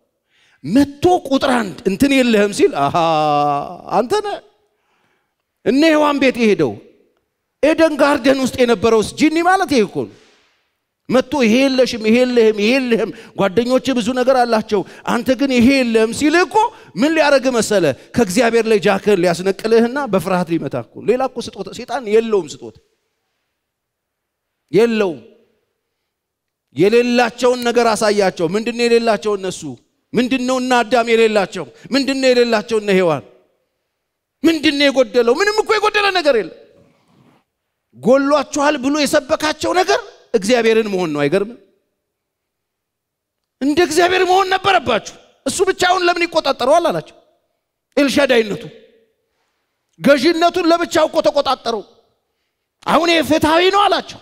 መቶ ቁጥር አንድ እንትን የለህም ሲል አሃ አንተ እነ ሔዋን ቤት የሄደው ኤደን ጋርደን ውስጥ የነበረውስ ጂኒ ማለት ይሄ እኮ ነው። መጥቶ ይሄ የለሽም፣ ይሄ የለህም፣ ይሄ የለህም፣ ጓደኞች ብዙ ነገር አላቸው፣ አንተ ግን ይሄ የለህም ሲል እኮ ምን ሊያደርግ መሰለ? ከእግዚአብሔር ላይ ጃክህን ሊያስነቅልህና በፍርሃት ሊመታ እኮ። ሌላ እኮ ስጦታ ሴጣን የለውም፣ ስጦታ የለውም። የሌላቸውን ነገር አሳያቸው። ምንድነው የሌላቸው? እነሱ ምንድነው? እና አዳም የሌላቸው ምንድነው? የሌላቸው እነ ሔዋን ምንድነው የጎደለው? ምንም እኮ የጎደለ ነገር የለም። ጎሏችኋል ብሎ የሰበካቸው ነገር እግዚአብሔርን መሆን ነው። አይገርም? እንደ እግዚአብሔር መሆን ነበረባችሁ። እሱ ብቻውን ለምን ይቆጣጠረዋል አላቸው። ኤልሻዳይነቱ ገዥነቱን ለብቻው እኮ ተቆጣጠረው። አሁን ይሄ ፍትሐዊ ነው አላቸው።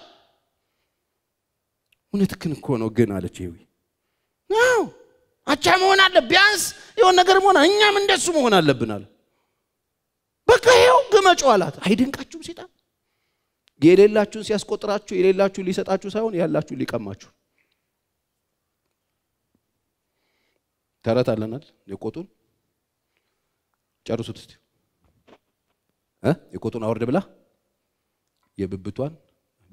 እውነትህን እኮ ነው ግን አለች ይዊ ው አቻ መሆን አለ ቢያንስ የሆን ነገር መሆን እኛም እንደሱ መሆን አለብን አለ። በቃ ይኸው ግመጮ አላት። አይደንቃችሁም ሴጣን የሌላችሁን ሲያስቆጥራችሁ የሌላችሁን ሊሰጣችሁ ሳይሆን ያላችሁ ሊቀማችሁ። ተረት አለናል። የቆጡን ጨርሱት የቆጡን አውርድ ብላ የብብቷን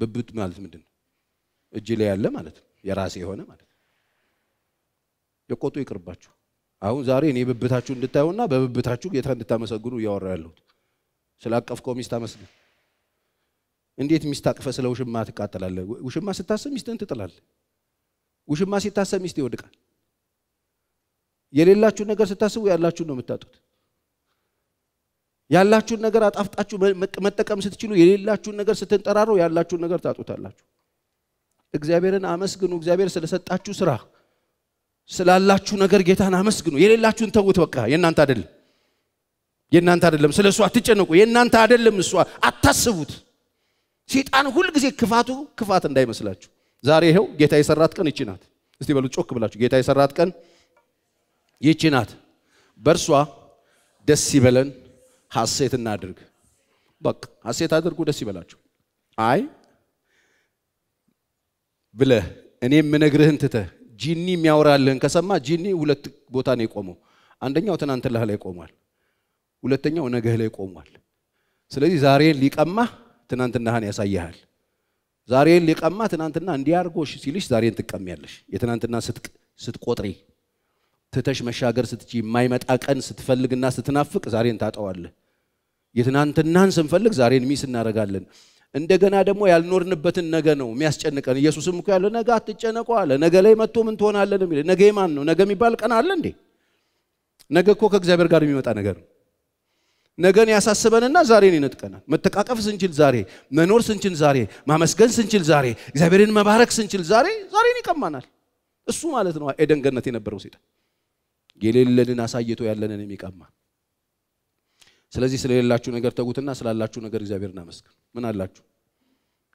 ብብት ማለት ምንድን ነው? እጅ ላይ ያለ ማለት ነው። የራሴ የሆነ ማለት ነው። የቆጡ ይቅርባችሁ። አሁን ዛሬ እኔ ብብታችሁ እንድታዩና በብብታችሁ ጌታ እንድታመሰግኑ እያወራ ያለሁት ስለ አቀፍ ሚስት አመስግን። እንዴት ሚስት አቅፈ ስለ ውሽማ ትቃጠላለህ? ውሽማ ስታሰብ ሚስትህን ትጥላለህ። ውሽማ ሲታሰብ ሚስት ይወድቃል። የሌላችሁን ነገር ስታስቡ ያላችሁን ነው የምታጡት። ያላችሁን ነገር አጣፍጣችሁ መጠቀም ስትችሉ የሌላችሁን ነገር ስትንጠራሩ ያላችሁን ነገር ታጡታላችሁ። እግዚአብሔርን አመስግኑ። እግዚአብሔር ስለሰጣችሁ ስራ፣ ስላላችሁ ነገር ጌታን አመስግኑ። የሌላችሁን ተውት። በቃ የእናንተ አይደለም፣ የእናንተ አይደለም። ስለ እሱ አትጨነቁ። የእናንተ አይደለም። እሷ አታስቡት። ሰይጣን ሁልጊዜ ክፋቱ ክፋት እንዳይመስላችሁ። ዛሬ ይኸው ጌታ የሰራት ቀን ይቺ ናት። እስቲ በሉ ጮክ ብላችሁ ጌታ የሰራት ቀን ይቺ ናት። በእርሷ ደስ ይበለን፣ ሐሴት እናድርግ። በቃ ሐሴት አድርጉ፣ ደስ ይበላችሁ። አይ ብለህ እኔ የምነግርህን ትተህ ጂኒ የሚያወራልህን ከሰማ ጂኒ ሁለት ቦታ ነው የቆመው። አንደኛው ትናንትናህ ላይ ቆሟል፣ ሁለተኛው ነገህ ላይ ቆሟል። ስለዚህ ዛሬን ሊቀማህ ትናንትናህን ያሳይሃል። ዛሬን ሊቀማ ትናንትና እንዲያርጎሽ ሲልሽ ዛሬን ትቀሚያለሽ። የትናንትና ስትቆጥሪ ትተሽ መሻገር ስትቺ የማይመጣ ቀን ስትፈልግና ስትናፍቅ ዛሬን ታጠዋለ። የትናንትናን ስንፈልግ ዛሬን ሚስ እናደርጋለን። እንደገና ደግሞ ያልኖርንበትን ነገ ነው የሚያስጨንቀን። ኢየሱስም እኮ ያለ ነገ አትጨነቁ አለ። ነገ ላይ መጥቶ ምን ትሆናለን የሚል ነገ የማን ነው? ነገ የሚባል ቀን አለ እንዴ? ነገ እኮ ከእግዚአብሔር ጋር የሚመጣ ነገር ነው። ነገን ያሳስበንና ዛሬን ይነጥቀናል። መተቃቀፍ ስንችል ዛሬ፣ መኖር ስንችል ዛሬ፣ ማመስገን ስንችል ዛሬ፣ እግዚአብሔርን መባረክ ስንችል ዛሬ፣ ዛሬን ይቀማናል። እሱ ማለት ነው ኤደን ገነት የነበረው ሴት የሌለንን አሳይቶ ያለንን የሚቀማ። ስለዚህ ስለሌላችሁ ነገር ተጉትና ስላላችሁ ነገር እግዚአብሔርን አመስግን። ምን አላችሁ?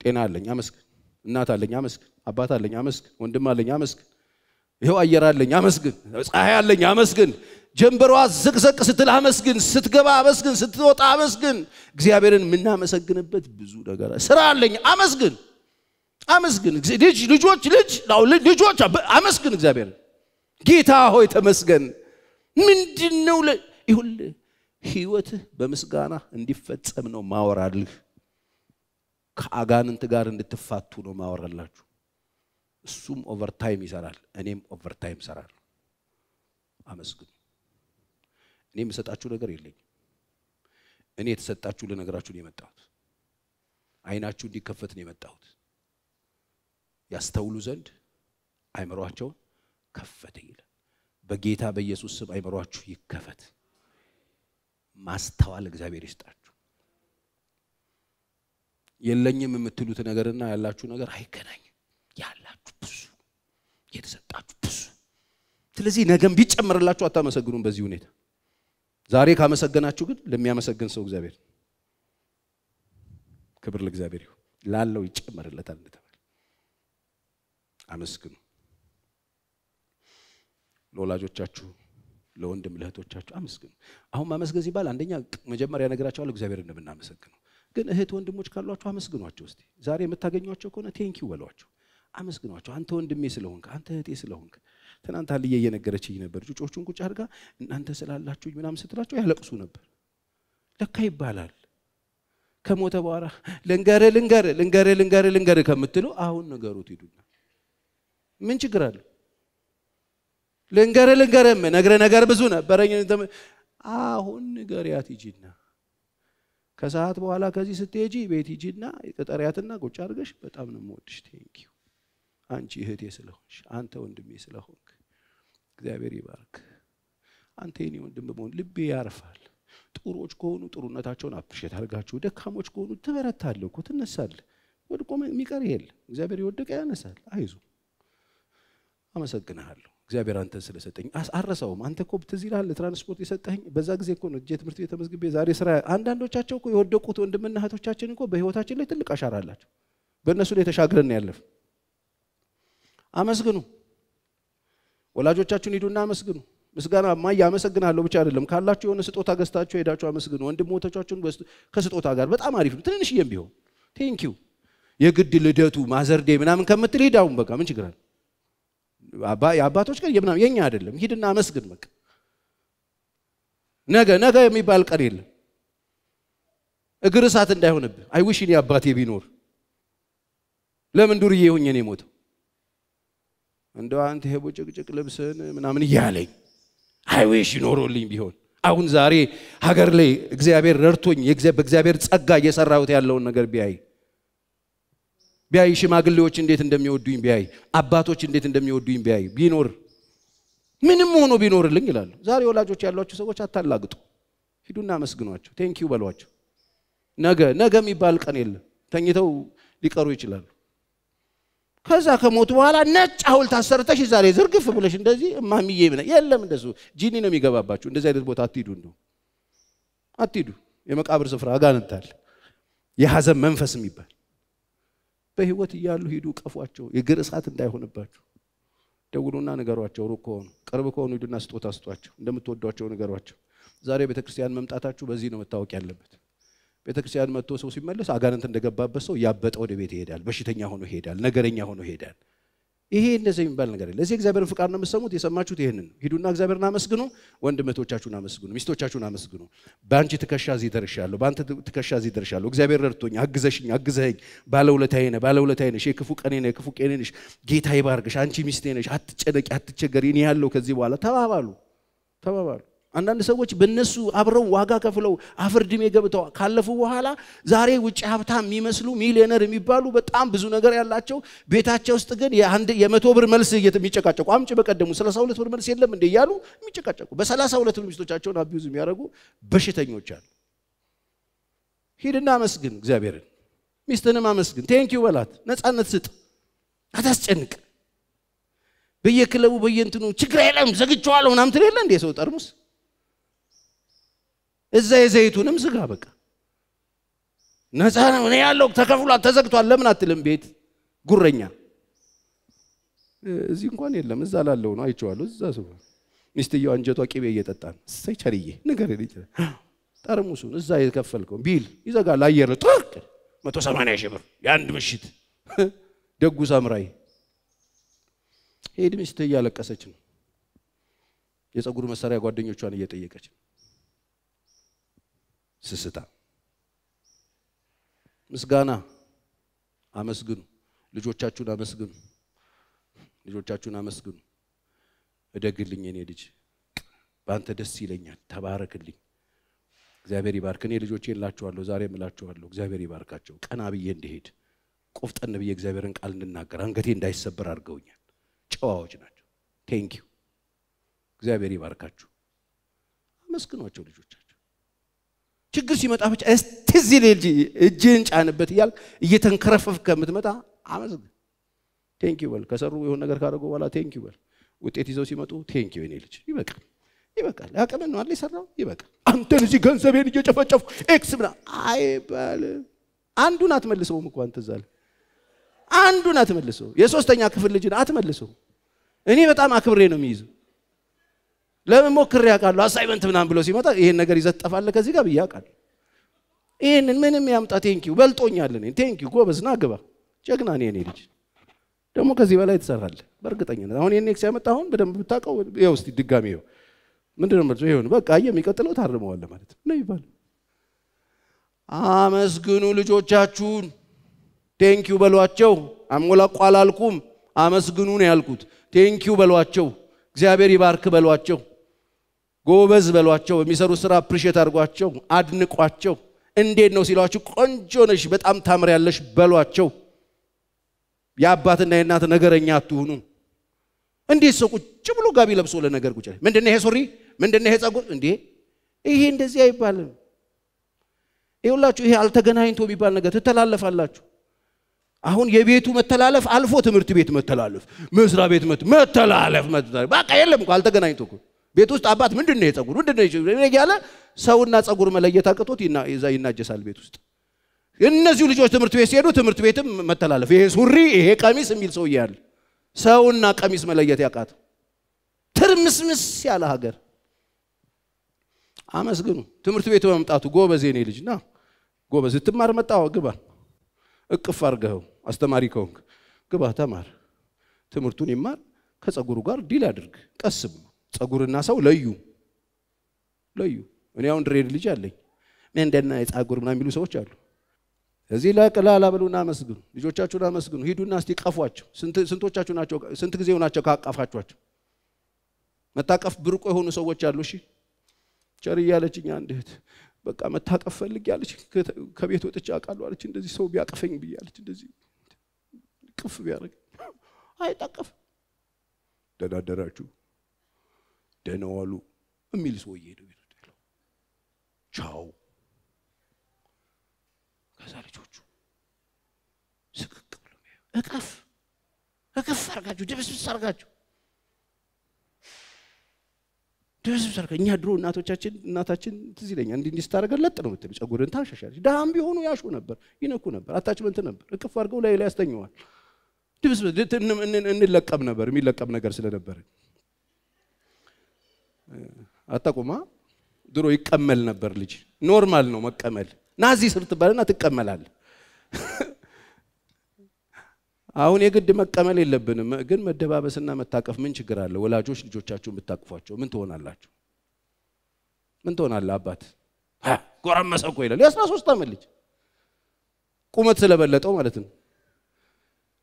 ጤና አለኝ አመስግን። እናት አለኝ አመስግን። አባት አለኝ አመስግን። ወንድም አለኝ አመስግን። ይኸው አየር አለኝ አመስግን። ፀሐይ አለኝ አመስግን። ጀንበሯ ዘቅዘቅ ስትል አመስግን፣ ስትገባ አመስግን፣ ስትወጣ አመስግን። እግዚአብሔርን የምናመሰግንበት ብዙ ነገር ስራ አለኝ። አመስግን፣ አመስግን። ልጅ ልጆች ልጅ ልጆች አመስግን እግዚአብሔር ጌታ ሆይ ተመስገን። ምንድን ነው ይሁል ህይወትህ በምስጋና እንዲፈጸም ነው ማወራልህ። ከአጋንንት ጋር እንድትፋቱ ነው ማወራላችሁ። እሱም ኦቨርታይም ይሰራል፣ እኔም ኦቨርታይም ሰራል። አመስግኑ። እኔ የምሰጣችሁ ነገር የለኝም። እኔ የተሰጣችሁ ልነግራችሁ ነው የመጣሁት። አይናችሁ እንዲከፈት ነው የመጣሁት። ያስተውሉ ዘንድ አይምሯቸውን ከፈተ ይላል። በጌታ በኢየሱስ ስም አይምሯችሁ ይከፈት። ማስተዋል እግዚአብሔር ይስጣችሁ። የለኝም የምትሉት ነገርና ያላችሁ ነገር አይገናኝም። ያላችሁ ብዙ፣ የተሰጣችሁ ብዙ። ስለዚህ ነገም ቢጨምርላችሁ አታመሰግኑም በዚህ ሁኔታ ዛሬ ካመሰገናችሁ ግን ለሚያመሰግን ሰው እግዚአብሔር ክብር ለእግዚአብሔር ይሁን ላለው ይጨመርለታል እንደተባለ አመስግኑ። ለወላጆቻችሁ፣ ለወንድም ለእህቶቻችሁ አመስግኑ። አሁን ማመስገን ሲባል አንደኛ መጀመሪያ ነገራቸዋለሁ እግዚአብሔር እንደምናመሰግነው። ግን እህት ወንድሞች ካሏችሁ አመስግኗቸው። እስቲ ዛሬ የምታገኟቸው ከሆነ ቴንኪው በሏቸው፣ አመስግኗቸው። አንተ ወንድሜ ስለሆንክ፣ አንተ እህቴ ስለሆንክ ትናንት አልዬ እየነገረችኝ ነበር። ጩጮቹን ቁጭ አድርጋ እናንተ ስላላችሁ ምናምን ስትላቸው ያለቅሱ ነበር። ለካ ይባላል። ከሞተ በኋላ ልንገር ልንገር ልንገር ልንገር ልንገር ከምትሉ አሁን ንገሩት ይሉኛል። ምን ችግር አለ? ልንገር ልንገርም ነግረ ነገር ብዙ ነበረኝ። አሁን ንገሪያት ይጂና ከሰዓት በኋላ ከዚህ ስትሄጂ ቤት ሂጂና ቅጠሪያትና ቁጭ አድርገሽ በጣም ነው የምወድሽ፣ ቴንኪው አንቺ እህቴ ስለሆንሽ፣ አንተ ወንድሜ ስለሆንክ እግዚአብሔር ይባርክ። አንተ የኔ ወንድም በመሆን ልቤ ያርፋል። ጥሩዎች ከሆኑ ጥሩነታቸውን አፕሼት አድርጋችሁ፣ ደካሞች ከሆኑ ትበረታለህ እኮ ትነሳለህ። ወድቆ የሚቀር የለም። እግዚአብሔር የወደቀ ያነሳል። አይዞ፣ አመሰግንሃለሁ እግዚአብሔር አንተን ስለሰጠኝ። አረሳውም። አንተ እኮ ትዝ ይልሃል ለትራንስፖርት የሰጠኝ በዛ ጊዜ እኮ ነው እጄ ትምህርት ቤት ተመዝግቤ ዛሬ ስራ። አንዳንዶቻቸው እኮ የወደቁት ወንድምና እህቶቻችን እኮ በህይወታችን ላይ ትልቅ አሻራ አላቸው። በእነሱ ላይ ተሻግረን ያለፍ። አመስግኑ። ወላጆቻችሁን ሂዱና አመስግኑ። ምስጋና ማይ ያመሰግናለሁ ብቻ አይደለም። ካላችሁ የሆነ ስጦታ ገዝታችሁ ሄዳችሁ አመስግኑ። ወንድሞቻችሁን ከስጦታ ጋር በጣም አሪፍ ነው። ትንንሽዬም ቢሆን ቴንኪው። የግድ ልደቱ ማዘርዴ ምናምን ከምትል ሂድ አሁን በቃ ምን ችግር አለ? የአባቶች ቀን የምናምን የኛ አይደለም። ሂድና አመስግን በቃ። ነገ ነገ የሚባል ቀን የለም። እግር እሳት እንዳይሆንብህ አይውሽ እኔ አባቴ ቢኖር ለምን ዱርዬ ሆኜ ነው የሞተው? እንደው አንተ ይሄ ቡጭቅጭቅ ልብስን ምናምን እያለኝ አይዌሽ ይኖሮልኝ ቢሆን አሁን ዛሬ ሀገር ላይ እግዚአብሔር ረድቶኝ በእግዚአብሔር ጸጋ እየሰራሁት ያለውን ነገር ቢያይ ቢያይ ሽማግሌዎች እንዴት እንደሚወዱኝ ቢያይ አባቶች እንዴት እንደሚወዱኝ ቢያይ ቢኖር ምንም ሆኖ ቢኖርልኝ ይላሉ። ዛሬ ወላጆች ያሏቸው ሰዎች አታላግጡ። ሂዱና አመስግኗቸው፣ ቴንኪው በሏቸው። ነገ ነገ የሚባል ቀን የለም። ተኝተው ሊቀሩ ይችላሉ። ከዛ ከሞቱ በኋላ ነጭ ሐውልት አሰርተሽ ዛሬ ዝርግፍ ብለሽ እንደዚህ እማሚዬ ብለ የለም። እንደሱ ጂኒ ነው የሚገባባችሁ። እንደዚህ አይነት ቦታ አትሂዱ፣ እንደው አትሂዱ። የመቃብር ስፍራ አጋንንታል። የሐዘን መንፈስ የሚባል በህይወት እያሉ ሂዱ፣ ቀፏቸው፣ የግር እሳት እንዳይሆንባችሁ። ደውሉና ንገሯቸው፣ ሩቅ ከሆኑ ቅርብ ከሆኑ ሂዱና ስጦታ ስጧቸው፣ እንደምትወዷቸው ንገሯቸው። ዛሬ ቤተክርስቲያን መምጣታችሁ በዚህ ነው መታወቅ ያለበት። ቤተ ክርስቲያን መጥቶ ሰው ሲመለስ አጋንንት እንደገባበት ሰው ያበጠ ወደ ቤት ይሄዳል። በሽተኛ ሆኖ ይሄዳል። ነገረኛ ሆኖ ይሄዳል። ይሄ እንደዚህ የሚባል ነገር ለዚህ እግዚአብሔርን ፍቃድ ነው የምትሰሙት። የሰማችሁት ይህንን ነው። ሂዱና እግዚአብሔርን አመስግኑ። ወንድመቶቻችሁን አመስግኑ። ሚስቶቻችሁን አመስግኑ። በአንቺ ትከሻ እዚህ ደርሻለሁ፣ በአንተ ትከሻ እዚህ ደርሻለሁ። እግዚአብሔር ረድቶኝ፣ አግዘሽኝ፣ አግዘኝ ባለውለታዬ ነህ፣ ባለውለታዬ ነሽ፣ የክፉ ቀኔ ነህ፣ የክፉ ቀኔ ነሽ፣ ጌታ ይባርክሽ፣ አንቺ ሚስቴ ነሽ፣ አትጨነቂ፣ አትቸገሪ፣ እኔ ያለው ከዚህ በኋላ ተባባሉ ተባባሉ። አንዳንድ ሰዎች በእነሱ አብረው ዋጋ ከፍለው አፈር ድሜ ገብተው ካለፉ በኋላ ዛሬ ውጭ ሀብታም የሚመስሉ ሚሊዮነር የሚባሉ በጣም ብዙ ነገር ያላቸው ቤታቸው ውስጥ ግን የመቶ ብር መልስ የሚጨቃጨቁ አምጭ በቀደሙ ሰላሳ ሁለት ብር መልስ የለም እንደ እያሉ የሚጨቃጨቁ በሰላሳ ሁለት ብር ሚስቶቻቸውን አቢዩዝ የሚያደርጉ በሽተኞች አሉ። ሂድና አመስግን እግዚአብሔርን፣ ሚስትንም አመስግን፣ ቴንኪዩ በላት፣ ነፃነት ስጥ፣ አታስጨንቅ። በየክለቡ በየንትኑ ችግር የለም ዘግቼዋለሁ ምናምን ትል የለ እንደ ሰው ጠርሙስ እዛ የዘይቱንም ዝጋ በቃ ነፃ ነው እኔ ያለው ተከፍሏል፣ ተዘግቷል። ለምን አትልም? ቤት ጉረኛ እዚህ እንኳን የለም። እዛ ላለው ነው አይቼዋለሁ። እዛ ሰው ሚስትየው አንጀቷ ቂቤ እየጠጣ ነው። እሰይ ቸርዬ ንገር ይችላል። ጠርሙሱን እዛ የከፈልከው ቢል ይዘጋል። አየር ነው ጥቅ መቶ ሰማንያ ሺህ ብር የአንድ ምሽት ደጉ ሳምራይ ሄድ። ሚስት እያለቀሰች ነው። የፀጉር መሳሪያ ጓደኞቿን እየጠየቀች ነው። ስስታ። ምስጋና አመስግኑ። ልጆቻችሁን አመስግኑ። ልጆቻችሁን አመስግኑ። እደግልኝ የኔ ልጅ፣ በአንተ ደስ ይለኛል፣ ተባረክልኝ። እግዚአብሔር ይባርክ። እኔ ልጆቼን እላችኋለሁ፣ ዛሬም እላችኋለሁ፣ እግዚአብሔር ይባርካቸው። ቀና ብዬ እንድሄድ ቆፍጠን ብዬ እግዚአብሔርን ቃል እንድናገር አንገቴ እንዳይሰበር አድርገውኛል። ጨዋዎች ናቸው። ቴንኪዩ። እግዚአብሔር ይባርካችሁ። አመስግኗቸው ልጆች ችግር ሲመጣ ብቻ እስቲ እዚህ ላይ እጅህን ጫንበት እያል እየተንከረፈፍ ከምትመጣ አመስግን። ቴንኪ በል። ከሰሩ የሆነ ነገር ካደረጉ በኋላ ቴንኪ በል። ውጤት ይዘው ሲመጡ ቴንኪ ኔ ልጅ ይበቃል ይበቃል። አቅም ነው አለ የሰራው? ይበቃል። አንተን እዚህ ገንዘቤን እየጨፈጨፍኩ ኤክስ ብላ አይባል። አንዱን አትመልሰውም እኮ አንተ እዛ አንዱን አትመልሰው። የሶስተኛ ክፍል ልጅን አትመልሰው። እኔ በጣም አክብሬ ነው የሚይዘው ለምን ሞክሬ ያውቃለሁ። አሳይመንት ምናምን ብሎ ሲመጣ ይሄን ነገር ይዘጠፋለ ከዚህ ጋር ብዬ አውቃለሁ። ይህንን ምንም ያምጣ ቴንኪው በልጦኛል። እኔ ቴንኪው ጎበዝና ግባ ጀግና ነህ የኔ ልጅ። ደግሞ ከዚህ በላይ ትሰራለህ በእርግጠኝነት። አሁን የኔክስ ያመጣ አሁን በደንብ ብታውቀው ይኸው እስኪ ድጋሚ ይኸው ምንድነው መልሶ ይኸው በቃ የሚቀጥለው ታርመዋለ ማለት ነው ይባል። አመስግኑ ልጆቻችሁን፣ ቴንኪው በሏቸው። አሞላቋ አላልኩም፣ አመስግኑ ነው ያልኩት። ቴንኪው በሏቸው፣ እግዚአብሔር ይባርክ በሏቸው። ጎበዝ በሏቸው፣ በሚሰሩ ስራ ፕሪሼት አድርጓቸው፣ አድንቋቸው። እንዴት ነው ሲሏቸው፣ ቆንጆ ነሽ፣ በጣም ታምር ያለሽ በሏቸው። የአባትና የእናት ነገረኛ አትሁኑ። እንዴት ሰው ቁጭ ብሎ ጋቢ ለብሶ ለነገር ቁጭ ምንድን ይሄ ሱሪ ምንድን ይሄ ጸጉር እንዴ ይሄ እንደዚህ አይባልም። ይኸውላችሁ ይሄ አልተገናኝቶ የሚባል ነገር ትተላለፋላችሁ። አሁን የቤቱ መተላለፍ አልፎ ትምህርት ቤት መተላለፍ፣ መስሪያ ቤት መተላለፍ፣ መተላለፍ በቃ የለም እኮ አልተገናኝቶ እኮ ቤት ውስጥ አባት ምንድን ነው የጸጉር ምንድን ነው ያለ ሰውና ጸጉር መለየት አቅቶት ይዛ ይናጀሳል ቤት ውስጥ። እነዚሁ ልጆች ትምህርት ቤት ሲሄዱ ትምህርት ቤትም መተላለፍ፣ ይሄ ሱሪ፣ ይሄ ቀሚስ የሚል ሰው እያለ ሰውና ቀሚስ መለየት ያቃተው ትርምስምስ ያለ ሀገር። አመስግኑ ትምህርት ቤት በመምጣቱ ጎበዝ የኔ ልጅ ና ጎበዝ፣ ትማር መጣ፣ ግባ፣ እቅፍ አርገኸው አስተማሪ ከሆንክ ግባ፣ ተማር፣ ትምህርቱን ይማር፣ ከጸጉሩ ጋር ዲል አድርግ፣ ቀስም ጸጉርና ሰው ለዩ ለዩ። እኔ አሁን ድሬድ ልጅ አለኝ። ምንድነው የጸጉር ምና የሚሉ ሰዎች አሉ። እዚህ ለቅላላ ብሉና አመስግኑ፣ ልጆቻችሁን አመስግኑ። ሂዱና እስቲ ቀፏቸው። ስንቶቻችሁ ናቸው? ስንት ጊዜ ሆናቸው ካቀፋችኋቸው? መታቀፍ ብርቆ የሆኑ ሰዎች አሉ። እሺ ቸር እያለችኝ አንድ እህት በቃ መታቀፍ ፈልግ ያለች ከቤት ወጥቼ አውቃለሁ አለች። እንደዚህ ሰው ቢያቀፈኝ ብያለች። እንደዚህ ቅፍ ቢያደርግ አይታቀፍ ደዳደራችሁ ደህና ዋሉ የሚል ሰውዬ ሄደው ቤቱ ጥለው ቻው። ከዛ ልጆቹ ስቅቅ ብሎ እቅፍ እቅፍ አርጋችሁ ድብስብስ አርጋችሁ ድብስብስ አርጋ እኛ ድሮ እናቶቻችን እናታችን ትዝ ይለኛል እንዲህ እንዲህ ስታደርገን ለጥ ነው የምትል ጸጉርን ታሻሻለች። ዳም ቢሆኑ ያሹ ነበር፣ ይነኩ ነበር፣ አታችመንት ነበር። እቅፍ አድርገው ላይ ላይ ያስተኘዋል። ድብስብስ እንለቀም ነበር የሚለቀም ነገር ስለነበረን። አታቁማ ድሮ ይቀመል ነበር ልጅ። ኖርማል ነው መቀመል። ናዚ ስር ትባልና ትቀመላል። አሁን የግድ መቀመል የለብንም፣ ግን መደባበስና መታቀፍ ምን ችግር አለ? ወላጆች ልጆቻችሁን ብታቅፏቸው ምን ትሆናላችሁ? ምን ትሆናለ? አባት ጎረመሰ እኮ ይላል። የአስራ ሶስት ዓመት ልጅ ቁመት ስለበለጠው ማለት ነው።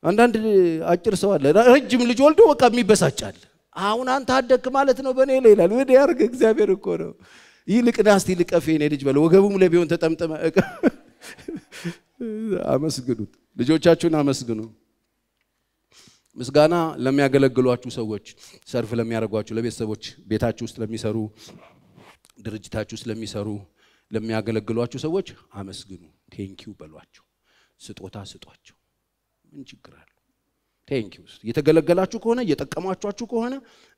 አንዳንድ አጭር ሰው አለ፣ ረጅም ልጅ ወልዶ በቃ የሚበሳጫል። አሁን አንተ አደግክ ማለት ነው በእኔ ላይ ይላል። ወዲ ያርግ እግዚአብሔር እኮ ነው። ይልቅ ና እስቲ ልቀፍ የኔ ልጅ በለው። ወገቡም ላይ ቢሆን ተጠምጠመ። አመስግኑት፣ ልጆቻችሁን አመስግኑ። ምስጋና ለሚያገለግሏችሁ ሰዎች፣ ሰርፍ ለሚያደርጓችሁ ለቤተሰቦች፣ ቤታችሁ ውስጥ ለሚሰሩ፣ ድርጅታችሁ ውስጥ ለሚሰሩ፣ ለሚያገለግሏችሁ ሰዎች አመስግኑ። ቴንኪው በሏቸው። ስጦታ ስጧቸው። ምን ችግር አለ? ቴንክ እየተገለገላችሁ ከሆነ እየጠቀሟችሁ ከሆነ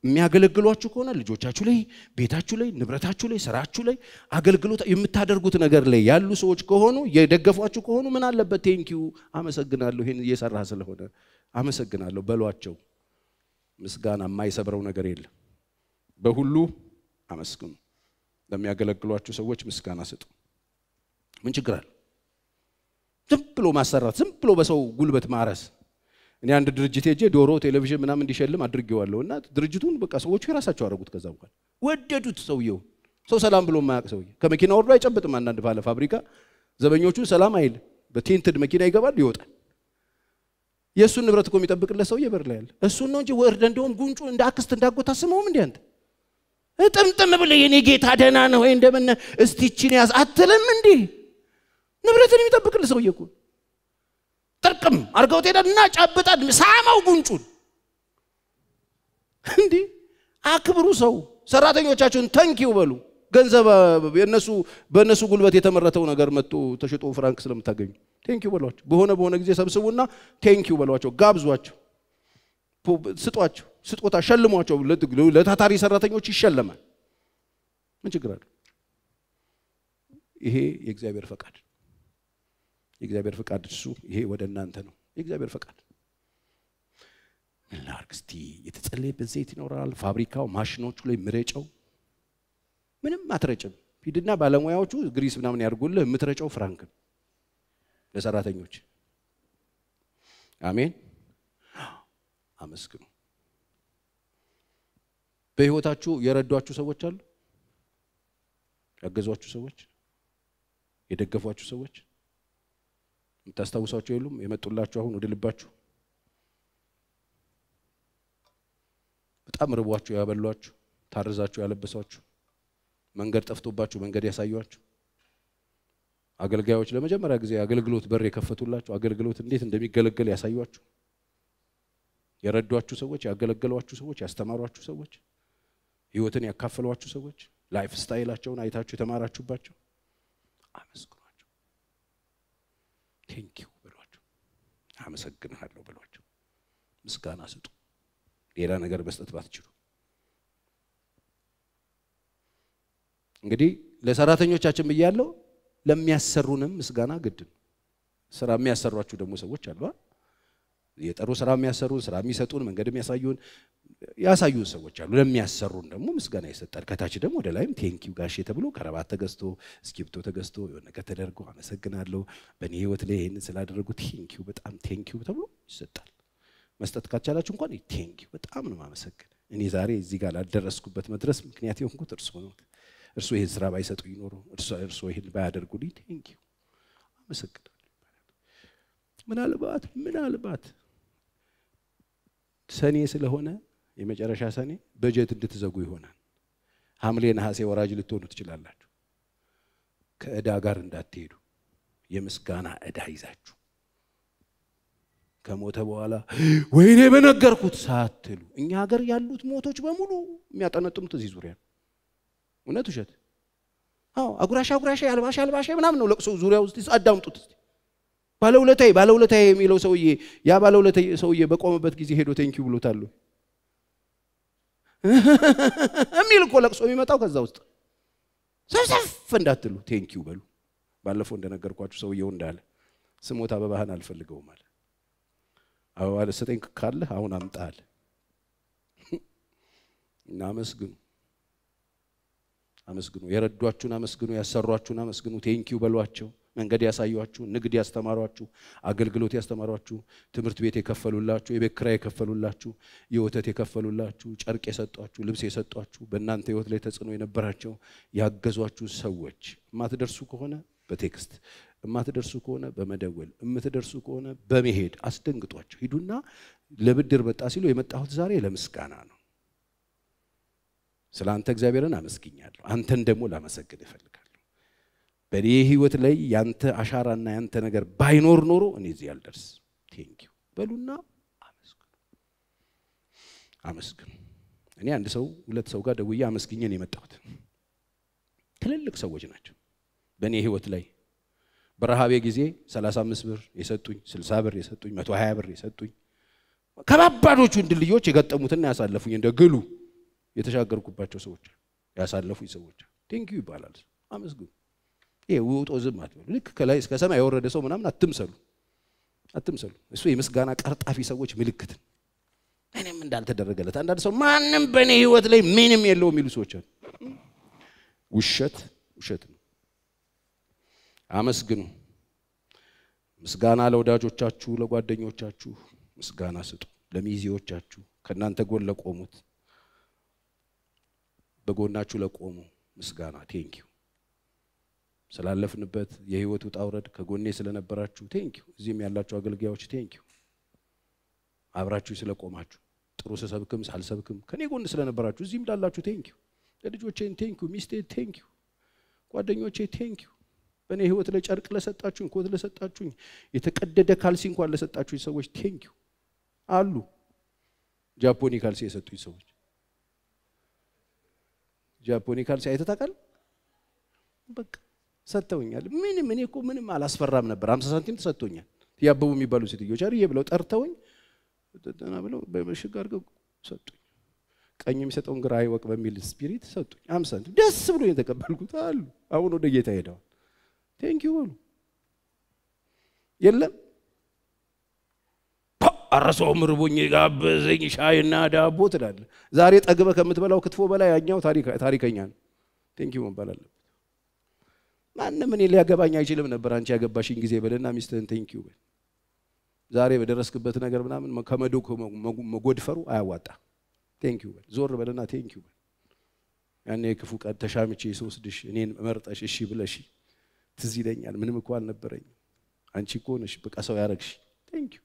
የሚያገለግሏችሁ ከሆነ ልጆቻችሁ ላይ ቤታችሁ ላይ ንብረታችሁ ላይ ስራችሁ ላይ አገልግሎት የምታደርጉት ነገር ላይ ያሉ ሰዎች ከሆኑ የደገፏችሁ ከሆኑ ምን አለበት ቴንኪው አመሰግናለሁ ይህን እየሰራ ስለሆነ አመሰግናለሁ በሏቸው ምስጋና የማይሰብረው ነገር የለም በሁሉ አመስግኑ ለሚያገለግሏችሁ ሰዎች ምስጋና ስጡ ምን ችግር አለ ዝም ብሎ ማሰራት ዝም ብሎ በሰው ጉልበት ማረስ እኔ አንድ ድርጅት ሄጄ ዶሮ፣ ቴሌቪዥን ምናምን እንዲሸልም አድርጌዋለሁ እና ድርጅቱን በቃ ሰዎቹ የራሳቸው አደረጉት። ከዛ በኋላ ወደዱት። ሰውየው ሰው ሰላም ብሎ የማያውቅ ሰውዬ ከመኪና ወርዶ አይጨብጥም። አንዳንድ ባለ ፋብሪካ ዘበኞቹን ሰላም አይል። በቴንትድ መኪና ይገባል ይወጣል። የእሱን ንብረት እኮ የሚጠብቅለት ሰውዬ በር ላይ ያለ እሱ ነው እንጂ ወርደ እንደውም ጉንጩ እንደ አክስት እንዳጎት አስመውም እንዲ አንተ ጥምጥም ብለ የኔ ጌታ ደህና ነው ወይ እንደምን እስቲችን ያዝ አትልም እንዲህ ንብረትን የሚጠብቅልህ ሰውዬ እኮ ጥርቅም አርገውት ሄደና ጨብጠን ሳመው ጉንጩን። እንዲህ አክብሩ። ሰው ሰራተኞቻችሁን ተንኪው በሉ። ገንዘብ የነሱ በእነሱ ጉልበት የተመረተው ነገር መጥቶ ተሽጦ ፍራንክ ስለምታገኙ ቴንኪው በሏቸው። በሆነ በሆነ ጊዜ ሰብስቡና ቴንኪው በሏቸው፣ ጋብዟቸው፣ ስጧቸው፣ ስጦታ ሸልሟቸው። ለታታሪ ሰራተኞች ይሸለማል። ምን ችግር አለ? ይሄ የእግዚአብሔር ፈቃድ የእግዚአብሔር ፈቃድ እሱ ይሄ ወደ እናንተ ነው የእግዚአብሔር ፈቃድ ምን ላርግ እስቲ የተጸለየበት ዘይት ይኖራል ፋብሪካው ማሽኖቹ ላይ ምረጨው ምንም አትረጭም ሂድና ባለሙያዎቹ ግሪስ ምናምን ያድርጉልህ የምትረጨው ፍራንክ ለሰራተኞች አሜን አመስግኑ በህይወታችሁ የረዷችሁ ሰዎች አሉ ያገዟችሁ ሰዎች የደገፏችሁ ሰዎች የምታስታውሳቸው የሉም? የመጡላችሁ አሁን ወደ ልባችሁ በጣም ርቧችሁ ያበሏችሁ፣ ታርዛችሁ ያለበሷችሁ፣ መንገድ ጠፍቶባችሁ መንገድ ያሳዩአችሁ፣ አገልጋዮች ለመጀመሪያ ጊዜ አገልግሎት በር የከፈቱላችሁ፣ አገልግሎት እንዴት እንደሚገለገል ያሳዩአችሁ፣ የረዷችሁ ሰዎች፣ ያገለገሏችሁ ሰዎች፣ ያስተማሯችሁ ሰዎች፣ ህይወትን ያካፈሏችሁ ሰዎች፣ ላይፍ ስታይላቸውን አይታችሁ የተማራችሁባቸው አመስግኑ። ቴንኪው ብሏቸው፣ አመሰግንሃለሁ ብሏቸው፣ ምስጋና ስጡ። ሌላ ነገር መስጠት ባትችሉ እንግዲህ ለሰራተኞቻችን ብያለሁ፣ ለሚያሰሩንም ምስጋና ግድ ነው። ስራ የሚያሰሯችሁ ደግሞ ሰዎች አሉ። የጠሩ ስራ የሚያሰሩን ስራ የሚሰጡን መንገድ የሚያሳዩን ያሳዩን ሰዎች አሉ። ለሚያሰሩን ደግሞ ምስጋና ይሰጣል። ከታች ደግሞ ወደ ላይም ቴንኪው ጋሼ ተብሎ ከረባት ተገዝቶ እስኪብቶ ተገዝቶ የሆነ ነገር ተደርጎ አመሰግናለሁ በእኔ ህይወት ላይ ይህንን ስላደረጉ ቴንኪው በጣም ቴንኪው ተብሎ ይሰጣል። መስጠት ካልቻላችሁ እንኳን ቴንኪው በጣም ነው ማመሰግን። እኔ ዛሬ እዚህ ጋር ላልደረስኩበት መድረስ ምክንያት የሆንኩት እርሶ ነው። እርሶ ይህን ስራ ባይሰጡ ይኖሩ እርሶ ይህን ባያደርጉልኝ ቴንኪው አመሰግናለሁ ምናልባት ምናልባት ሰኔ ስለሆነ የመጨረሻ ሰኔ በጀት እንድትዘጉ ይሆናል። ሐምሌ፣ ነሐሴ ወራጅ ልትሆኑ ትችላላችሁ። ከእዳ ጋር እንዳትሄዱ የምስጋና እዳ ይዛችሁ ከሞተ በኋላ ወይኔ በነገርኩት ሳትሉ እኛ ሀገር ያሉት ሞቶች በሙሉ የሚያጠነጥኑት እዚህ ዙሪያ ነው። እውነት ውሸት? አዎ አጉራሻ አጉራሻ አልባሻ አልባሻ ምናምን ነው ለቅሶ ዙሪያ ውስጥ አዳምጡት። ባለውለታዬ ባለውለታዬ የሚለው ሰውዬ ያ ባለውለታዬ ሰውዬ በቆመበት ጊዜ ሄዶ ቴንኪው ብሎታሉ የሚል እኮ ለቅሶ የሚመጣው ከዛ ውስጥ ሰብሰፍ እንዳትሉ ቴንኪው በሉ። ባለፈው እንደነገርኳችሁ ሰውየው እንዳለ ስሞት አበባህን አልፈልገውም አለ። አበባ ልሰጠኝ ካለ አሁን አምጣል አለ። አመስግኑ አመስግኑ፣ የረዷችሁን አመስግኑ፣ ያሰሯችሁን አመስግኑ፣ ቴንኪው በሏቸው። መንገድ ያሳዩችሁ፣ ንግድ ያስተማሯችሁ፣ አገልግሎት ያስተማሯችሁ፣ ትምህርት ቤት የከፈሉላችሁ፣ የቤት ኪራይ የከፈሉላችሁ፣ የወተት የከፈሉላችሁ፣ ጨርቅ የሰጧችሁ፣ ልብስ የሰጧችሁ፣ በእናንተ ህይወት ላይ ተጽዕኖ የነበራቸው ያገዟችሁ ሰዎች የማትደርሱ ከሆነ በቴክስት የማትደርሱ ከሆነ በመደወል የምትደርሱ ከሆነ በመሄድ አስደንግጧቸው። ሂዱና ለብድር መጣ ሲሉ የመጣሁት ዛሬ ለምስጋና ነው፣ ስለ አንተ እግዚአብሔርን አመስግኛለሁ፣ አንተን ደግሞ ላመሰግን ይፈልጋል በእኔ ህይወት ላይ ያንተ አሻራና ያንተ ነገር ባይኖር ኖሮ እኔ እዚህ አልደርስ። ቴንኪው በሉና አመስግኑ፣ አመስግኑ። እኔ አንድ ሰው ሁለት ሰው ጋር ደውዬ አመስግኘ ነው የመጣሁት። ትልልቅ ሰዎች ናቸው በእኔ ህይወት ላይ በረሃቤ ጊዜ 35 ብር የሰጡኝ፣ 60 ብር የሰጡኝ፣ 120 ብር የሰጡኝ ከባባዶቹ ድልድዮች የገጠሙትና ያሳለፉኝ እንደ ግሉ የተሻገርኩባቸው ሰዎች ያሳለፉኝ ሰዎች ቴንኪው ይባላል። አመስግኑ። ውጦ ዝም አትበሉ። ልክ ከላይ እስከ ሰማይ የወረደ ሰው ምናምን አትምሰሉ አትምሰሉ። እሱ የምስጋና ቀርጣፊ ሰዎች ምልክት እኔም እንዳልተደረገለት አንዳንድ ሰው ማንም በእኔ ህይወት ላይ ምንም የለው የሚሉ ሰዎች አሉ። ውሸት ውሸት ነው። አመስግኑ። ምስጋና ለወዳጆቻችሁ፣ ለጓደኞቻችሁ ምስጋና ስጡ። ለሚዜዎቻችሁ፣ ከእናንተ ጎን ለቆሙት፣ በጎናችሁ ለቆሙ ምስጋና ቴንኪው ስላለፍንበት የህይወት ውጣ ውረድ ከጎኔ ስለነበራችሁ ቴንኪው። እዚህም ያላችሁ አገልጋዮች ቴንኪው። አብራችሁ ስለቆማችሁ ጥሩ ስሰብክም ሳልሰብክም ከኔ ጎን ስለነበራችሁ እዚህም ላላችሁ ቴንኪው። ለልጆቼን ቴንኪው፣ ሚስቴ ቴንኪው፣ ጓደኞቼ ቴንኪው። በእኔ ህይወት ላይ ጨርቅ ለሰጣችሁኝ፣ ኮት ለሰጣችሁኝ፣ የተቀደደ ካልሲ እንኳን ለሰጣችሁኝ ሰዎች ቴንኪው አሉ። ጃፖኒ ካልሲ የሰጡኝ ሰዎች ጃፖኒ ካልሲ አይተታቃል በቃ ሰጥተውኛል። ምንም እኔ እኮ ምንም አላስፈራም ነበር። ሀምሳ ሳንቲም ተሰጥቶኛል። ያበቡ የሚባሉ ሴትዮች አርዬ ብለው ጠርተውኝ ጠና ብለው በምሽግ አድርገው ሰጡኝ። ቀኝ የሚሰጠውን ግራ አይወቅ በሚል ስፒሪት ሰጡኝ። ሀምሳ ሳንቲም ደስ ብሎ የተቀበልኩት አሉ። አሁን ወደ ጌታ ሄደዋል። ቴንኪው በሉ። የለም አረሰውም ርቦኝ ጋበዘኝ ሻይና ዳቦ ትላለህ። ዛሬ ጠግበ ከምትበላው ክትፎ በላይ ያኛው ታሪከኛ ነው። ቴንኪው መባል አለብህ። ማንም እኔ ሊያገባኝ አይችልም ነበር አንቺ ያገባሽኝ ጊዜ በልና ሚስትህን ቴንኪው በል። ዛሬ በደረስክበት ነገር ምናምን ከመዶ መጎድፈሩ አያዋጣ። ቴንኪው በል፣ ዞር በልና ቴንኪው በል። ያኔ ክፉ ቀን ተሻምቼ ስወስድሽ እኔን መርጠሽ እሺ ብለሽ ትዝ ይለኛል። ምንም እኮ አልነበረኝም። አንቺ እኮ ነሽ በቃ ሰው ያረግሽ። ቴንኪው።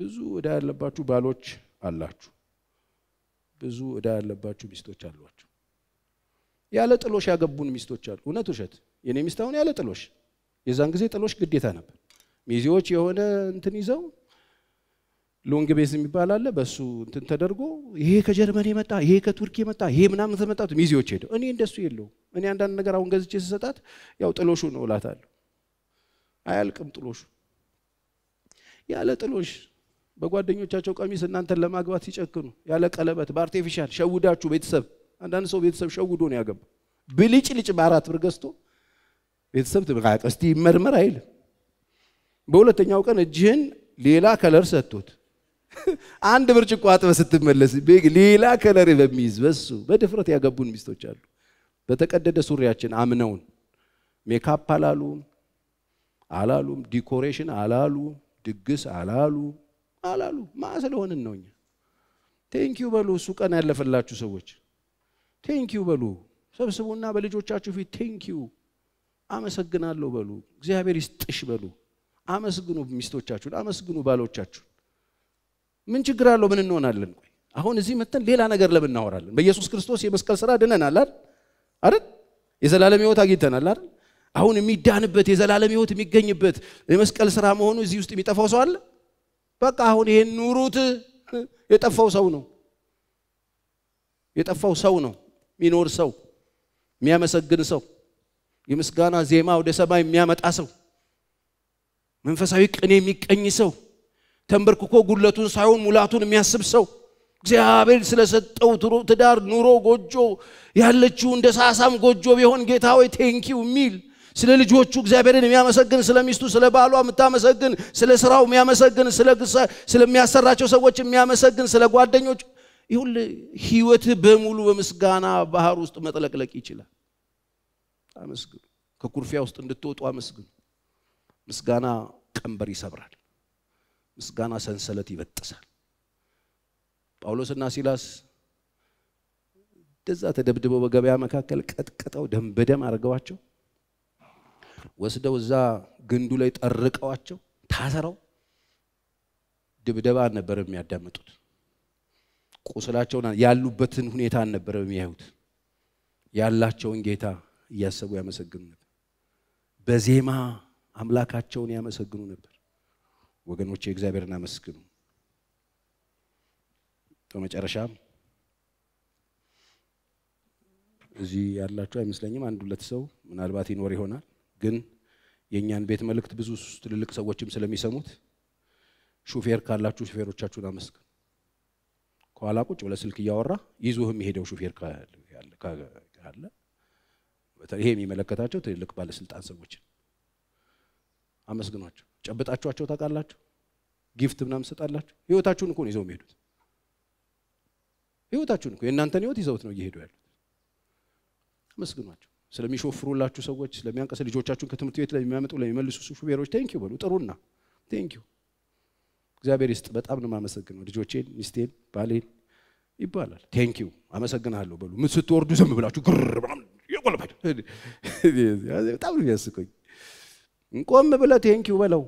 ብዙ እዳ ያለባችሁ ባሎች አላችሁ። ብዙ እዳ ያለባችሁ ሚስቶች አሏችሁ። ያለ ጥሎሽ ያገቡን ሚስቶች አሉ። እውነት ውሸት? የኔ ሚስት አሁን ያለ ጥሎሽ፣ የዛን ጊዜ ጥሎሽ ግዴታ ነበር። ሚዜዎች የሆነ እንትን ይዘው ሎንግ ቤዝ የሚባል አለ። በሱ እንትን ተደርጎ ይሄ ከጀርመን የመጣ ይሄ ከቱርክ የመጣ ይሄ ምናምን ተመጣቱ ሚዜዎች ሄደው። እኔ እንደሱ የለው። እኔ አንዳንድ ነገር አሁን ገዝቼ ስሰጣት ያው ጥሎሹ ነው እላታለሁ። አያልቅም ጥሎሹ። ያለ ጥሎሽ በጓደኞቻቸው ቀሚስ እናንተን ለማግባት ሲጨክኑ ያለ ቀለበት በአርቴፊሻል ሸውዳችሁ ቤተሰብ አንዳንድ ሰው ቤተሰብ ሸውዶ ነው ያገባ። ልጭ በአራት ብር ገዝቶ ቤተሰብ ትብቃት እስቲ ይመርመር አይልም። በሁለተኛው ቀን እጅህን ሌላ ከለር ሰጥቶት አንድ ብርጭቆ አጥበ ስትመለስ ሌላ ከለር በሚይዝ በሱ በድፍረት ያገቡን ሚስቶች አሉ። በተቀደደ ሱሪያችን አምነውን ሜካፕ አላሉም አላሉም፣ ዲኮሬሽን አላሉ፣ ድግስ አላሉ አላሉ። ማ ስለሆንን ነው እኛ ቴንኪዩ በሉ። እሱ ቀን ያለፈላችሁ ሰዎች ቴንኪው በሉ። ሰብስቡና በልጆቻችሁ ፊት ቴንኪው አመሰግናለሁ በሉ። እግዚአብሔር ይስጥሽ በሉ። አመስግኑ ሚስቶቻችሁን፣ አመስግኑ ባሎቻችሁን። ምን ችግር አለው? ምን እንሆናለን? ቆይ አሁን እዚህ መተን ሌላ ነገር ለምን እናወራለን? በኢየሱስ ክርስቶስ የመስቀል ስራ ድነናል አይደል? አይደል? የዘላለም ህይወት አግኝተናል አይደል? አሁን የሚዳንበት የዘላለም ህይወት የሚገኝበት የመስቀል ስራ መሆኑ እዚህ ውስጥ የሚጠፋው ሰው አለ? በቃ አሁን ይሄን ኑሩት። የጠፋው ሰው ነው። የጠፋው ሰው ነው። የሚኖር ሰው፣ የሚያመሰግን ሰው፣ የምስጋና ዜማ ወደ ሰማይ የሚያመጣ ሰው፣ መንፈሳዊ ቅኔ የሚቀኝ ሰው፣ ተንበርክኮ ጉለቱን ሳይሆን ሙላቱን የሚያስብ ሰው እግዚአብሔር ስለሰጠው ትዳር፣ ኑሮ፣ ጎጆ ያለችው እንደ ሳሳም ጎጆ ቢሆን ጌታ ወይ ቴንኪው የሚል ስለ ልጆቹ እግዚአብሔርን የሚያመሰግን ስለ ሚስቱ ስለ ባሏ የምታመሰግን ስለ ስራው የሚያመሰግን ስለሚያሰራቸው ሰዎች የሚያመሰግን ስለ ጓደኞች ይሁል ህይወትህ በሙሉ በምስጋና ባህር ውስጥ መጥለቅለቅ ይችላል። አመስግኑ። ከኩርፊያ ውስጥ እንድትወጡ አመስግኑ። ምስጋና ቀንበር ይሰብራል። ምስጋና ሰንሰለት ይበጥሳል። ጳውሎስና ሲላስ እንደዛ ተደብድበው በገበያ መካከል ቀጥቅጠው ደም በደም አድርገዋቸው ወስደው እዛ ግንዱ ላይ ጠርቀዋቸው ታስረው ድብደባ አልነበረም የሚያዳምጡት። ቁስላቸውን ያሉበትን ሁኔታ ነበረ የሚያዩት። ያላቸውን ጌታ እያሰቡ ያመሰግኑ ነበር። በዜማ አምላካቸውን ያመሰግኑ ነበር። ወገኖች እግዚአብሔርን አመስግኑ። በመጨረሻም እዚህ ያላቸው አይመስለኝም። አንድ ሁለት ሰው ምናልባት ይኖር ይሆናል። ግን የእኛን ቤት መልእክት ብዙ ትልልቅ ሰዎችም ስለሚሰሙት ሹፌር ካላችሁ ሹፌሮቻችሁን አመስግኑ። ከኋላ ቁጭ ብለህ ስልክ እያወራ ይዞህ የሚሄደው ሹፌር ካለ ይሄ የሚመለከታቸው ትልልቅ ባለስልጣን ሰዎችን አመስግኗቸው። ጨብጣችኋቸው ታውቃላችሁ? ጊፍት ምናምን ሰጣላችሁ? ህይወታችሁን እኮ ነው ይዘው የሚሄዱት። ህይወታችሁን እኮ የእናንተን ህይወት ይዘውት ነው እየሄዱ ያሉት። አመስግኗቸው። ስለሚሾፍሩላችሁ ሰዎች፣ ስለሚያንቀስ ልጆቻችሁን ከትምህርት ቤት ለሚያመጡ ለሚመልሱ ሹፌሮች ቴንኪዩ በሉ። ጥሩና ቴንኪዩ እግዚአብሔር ይስጥ። በጣም ነው የማመሰግነው ልጆቼን፣ ሚስቴን፣ ባሌን ይባላል። ዩ አመሰግናለሁ በሉ። ምን ስትወርዱ ዝም ብላችሁ ግር በጣም ነው የሚያስቀኝ። ቆም ብለ ዩ በለው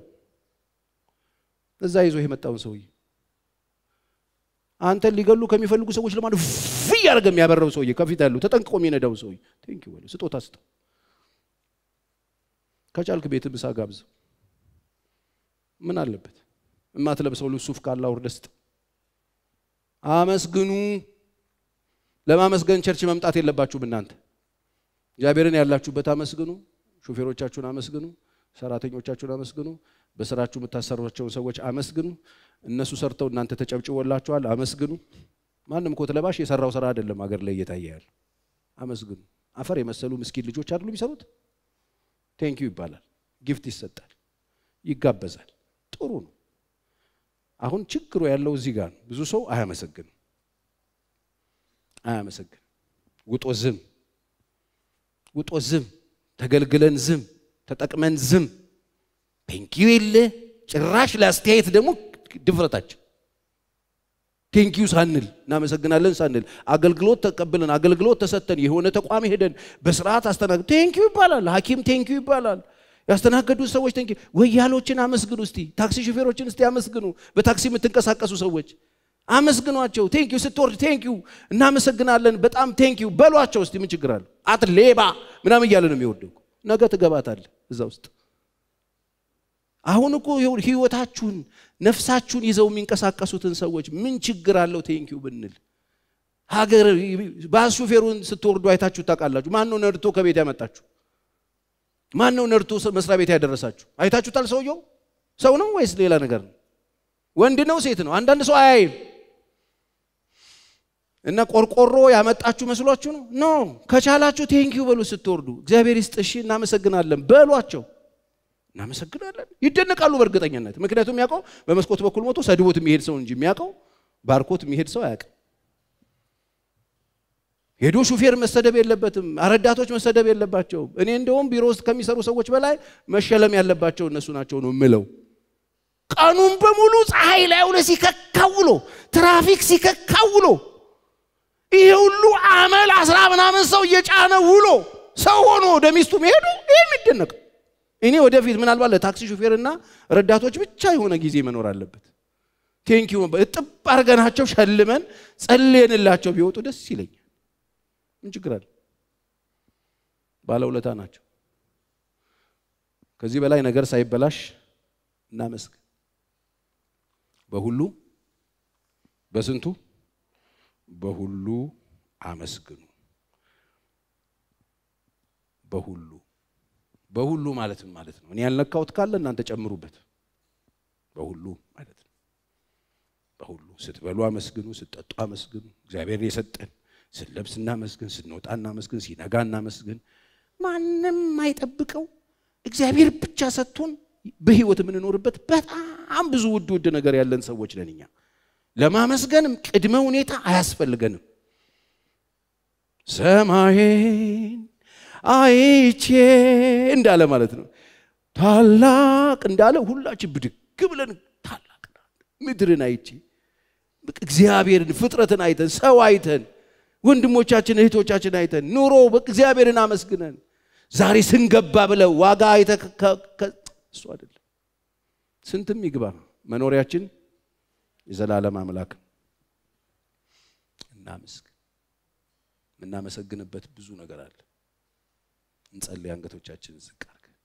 እዛ ይዞ የመጣውን ሰውዬ አንተን ሊገሉ ከሚፈልጉ ሰዎች ለማለት ፍ እያደረገ የሚያበረው ሰውዬ ከፊት ያለው ተጠንቅቆ የሚነዳው ሰውዬ ዩ በለው። ስጦታ ስጠው። ከቻልክ ቤት ምሳ ጋብዝ ምን አለበት? የማትለብሰው ልሱፍ ካለ አውርደ ስጥ። አመስግኑ። ለማመስገን ቸርች መምጣት የለባችሁም እናንተ። እግዚአብሔርን ያላችሁበት አመስግኑ። ሹፌሮቻችሁን አመስግኑ። ሰራተኞቻችሁን አመስግኑ። በስራችሁ የምታሰሯቸውን ሰዎች አመስግኑ። እነሱ ሰርተው እናንተ ተጨብጭቦላችኋል፣ አመስግኑ። ማንም ኮት ለባሽ የሰራው ስራ አይደለም አገር ላይ እየታየ ያለ። አመስግኑ። አፈር የመሰሉ ምስኪን ልጆች አይደሉ የሚሰሩት። ቴንኪዩ ይባላል፣ ጊፍት ይሰጣል፣ ይጋበዛል። ጥሩ ነው። አሁን ችግሩ ያለው እዚህ ጋር ነው። ብዙ ሰው አያመሰግንም አያመሰግንም። ውጦ ዝም ውጦ ዝም ተገልግለን ዝም ተጠቅመን ዝም ቴንኪዩ የለ ጭራሽ ለአስተያየት ደግሞ ድፍረታችን ቴንኪዩ ሳንል እናመሰግናለን ሳንል አገልግሎት ተቀብለን አገልግሎት ተሰጥተን የሆነ ተቋም ሄደን በስርዓት አስተናግ ቴንኪዩ ይባላል። ሐኪም ቴንኪዩ ይባላል። ያስተናገዱ ሰዎች ተንኪ ወያሎችን አመስግኑ እስቲ ታክሲ ሹፌሮችን እስቲ አመስግኑ በታክሲ የምትንቀሳቀሱ ሰዎች አመስግኗቸው ቴንኪዩ ስትወርድ ቴንኪዩ እናመሰግናለን በጣም ቴንኪዩ በሏቸው እስቲ ምን ችግር አለ አት ሌባ ምናምን እያለ ነው የሚወደቁ ነገ ትገባታል እዛ ውስጥ አሁን እኮ ህይወታችሁን ነፍሳችሁን ይዘው የሚንቀሳቀሱትን ሰዎች ምን ችግር አለው ቴንኪዩ ብንል ሀገር ባስ ሹፌሩን ስትወርዱ አይታችሁ ታውቃላችሁ ማን ነው ነድቶ ከቤት ያመጣችሁ ማን ነው ነርቱ መስሪያ ቤት ያደረሳችሁ? አይታችሁታል? ሰውየው ሰው ነው ወይስ ሌላ ነገር ነው? ወንድ ነው ሴት ነው? አንዳንድ ሰው አያይም እና ቆርቆሮ ያመጣችሁ መስሏችሁ ነው? ኖ ከቻላችሁ ቴንኪው በሉ ስትወርዱ። እግዚአብሔር ይስጥ፣ እሺ እናመሰግናለን በሏቸው። እናመሰግናለን። ይደነቃሉ በእርግጠኝነት። ምክንያቱም ያውቀው በመስኮት በኩል ሞቶ ሰድቦት የሚሄድ ሰው እንጂ የሚያውቀው ባርኮት የሚሄድ ሰው አያውቅም። ሄዶ ሹፌር መሰደብ የለበትም። ረዳቶች መሰደብ የለባቸውም። እኔ እንደውም ቢሮ ውስጥ ከሚሰሩ ሰዎች በላይ መሸለም ያለባቸው እነሱ ናቸው ነው የምለው። ቀኑን በሙሉ ፀሐይ ላይ ውሎ ሲከካውሎ ትራፊክ ሲከካውሎ ይሄ ሁሉ አመል አስራ ምናምን ሰው እየጫነ ውሎ ሰው ሆኖ ወደ ሚስቱ መሄዱ ይሄ የሚደነቅ እኔ ወደፊት ምናልባት ለታክሲ ሹፌርና ረዳቶች ብቻ የሆነ ጊዜ መኖር አለበት። ቴንኪዩ እጥብ አርገናቸው ሸልመን ጸልየንላቸው ቢወጡ ደስ ይለኛል። ምን ችግር አለ? ባለውለታ ናቸው። ከዚህ በላይ ነገር ሳይበላሽ እናመስግን። በሁሉ በስንቱ በሁሉ አመስግኑ። በሁሉ በሁሉ ማለትም ማለት ነው? እኔ ያልነካሁት ካለ እናንተ ጨምሩበት። በሁሉ ማለት ነው። በሁሉ ስትበሉ አመስግኑ፣ ስትጠጡ አመስግኑ። እግዚአብሔር የሰጠን ስንለብስ እናመስግን፣ ስንወጣ እናመስግን፣ ሲነጋ እናመስግን። ማንም አይጠብቀው እግዚአብሔር ብቻ ሰጥቶን በህይወት የምንኖርበት በጣም ብዙ ውድ ውድ ነገር ያለን ሰዎች ነን እኛ። ለማመስገንም ቅድመ ሁኔታ አያስፈልገንም። ሰማይን አይቼ እንዳለ ማለት ነው። ታላቅ እንዳለ ሁላችን ብድግ ብለን ታላቅ ምድርን አይቼ እግዚአብሔርን ፍጥረትን አይተን ሰው አይተን ወንድሞቻችን እህቶቻችን አይተን ኑሮ እግዚአብሔርን አመስግነን ዛሬ ስንገባ ብለው ዋጋ እሱ አይደለም። ስንትም ይግባ መኖሪያችን የዘላለም አምላክ እናመስግን። የምናመሰግንበት ብዙ ነገር አለ። እንጸልይ። አንገቶቻችን ዝቅ አድርገን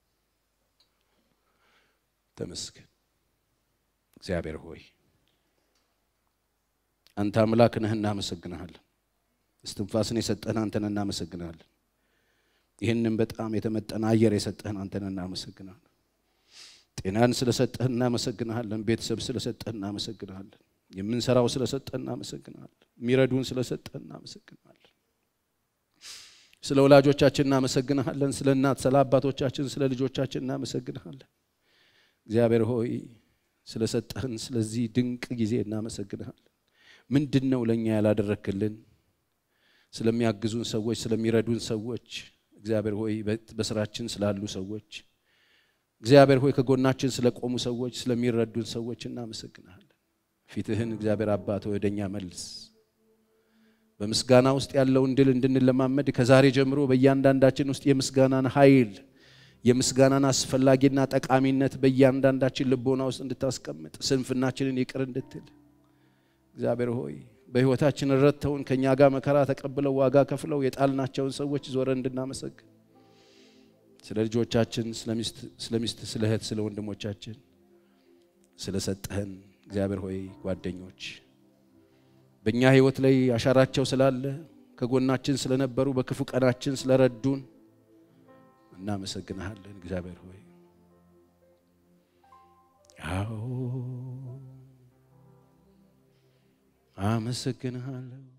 ተመስገን። እግዚአብሔር ሆይ አንተ አምላክ ነህ፣ እናመሰግንሃለን። እስትንፋስን የሰጠህን አንተን እናመሰግናለን። ይህንም በጣም የተመጠነ አየር የሰጠህን አንተን እናመሰግናለን። ጤናን ስለሰጠህን እናመሰግናለን። ቤተሰብ ስለሰጠህን እናመሰግናለን። የምንሰራው ስለሰጠህን እናመሰግናለን። የሚረዱን ስለሰጠህን እናመሰግናለን። ስለ ወላጆቻችን እናመሰግናለን ስለ እናት፣ ስለ አባቶቻችን፣ ስለ ልጆቻችን እናመሰግናለን። እግዚአብሔር ሆይ ስለሰጠህን ስለዚህ ድንቅ ጊዜ እናመሰግንሃለን። ምንድን ነው ለእኛ ያላደረክልን? ስለሚያግዙን ሰዎች፣ ስለሚረዱን ሰዎች እግዚአብሔር ሆይ በስራችን ስላሉ ሰዎች እግዚአብሔር ሆይ ከጎናችን ስለቆሙ ሰዎች፣ ስለሚረዱን ሰዎች እናመሰግናለን። ፊትህን እግዚአብሔር አባት ወደ እኛ መልስ። በምስጋና ውስጥ ያለውን ድል እንድንለማመድ ከዛሬ ጀምሮ በእያንዳንዳችን ውስጥ የምስጋናን ኃይል የምስጋናን አስፈላጊና ጠቃሚነት በእያንዳንዳችን ልቦና ውስጥ እንድታስቀምጥ ስንፍናችንን ይቅር እንድትል እግዚአብሔር ሆይ በህይወታችን ረድተውን ከእኛ ጋር መከራ ተቀብለው ዋጋ ከፍለው የጣልናቸውን ሰዎች ዞረን እንድናመሰግን ስለ ልጆቻችን፣ ስለ ሚስት፣ ስለ እህት፣ ስለ ወንድሞቻችን ስለሰጠህን እግዚአብሔር ሆይ ጓደኞች በእኛ ህይወት ላይ አሻራቸው ስላለ ከጎናችን ስለነበሩ በክፉ ቀናችን ስለረዱን እናመሰግንሃለን እግዚአብሔር ሆይ አዎ I'm a second hello.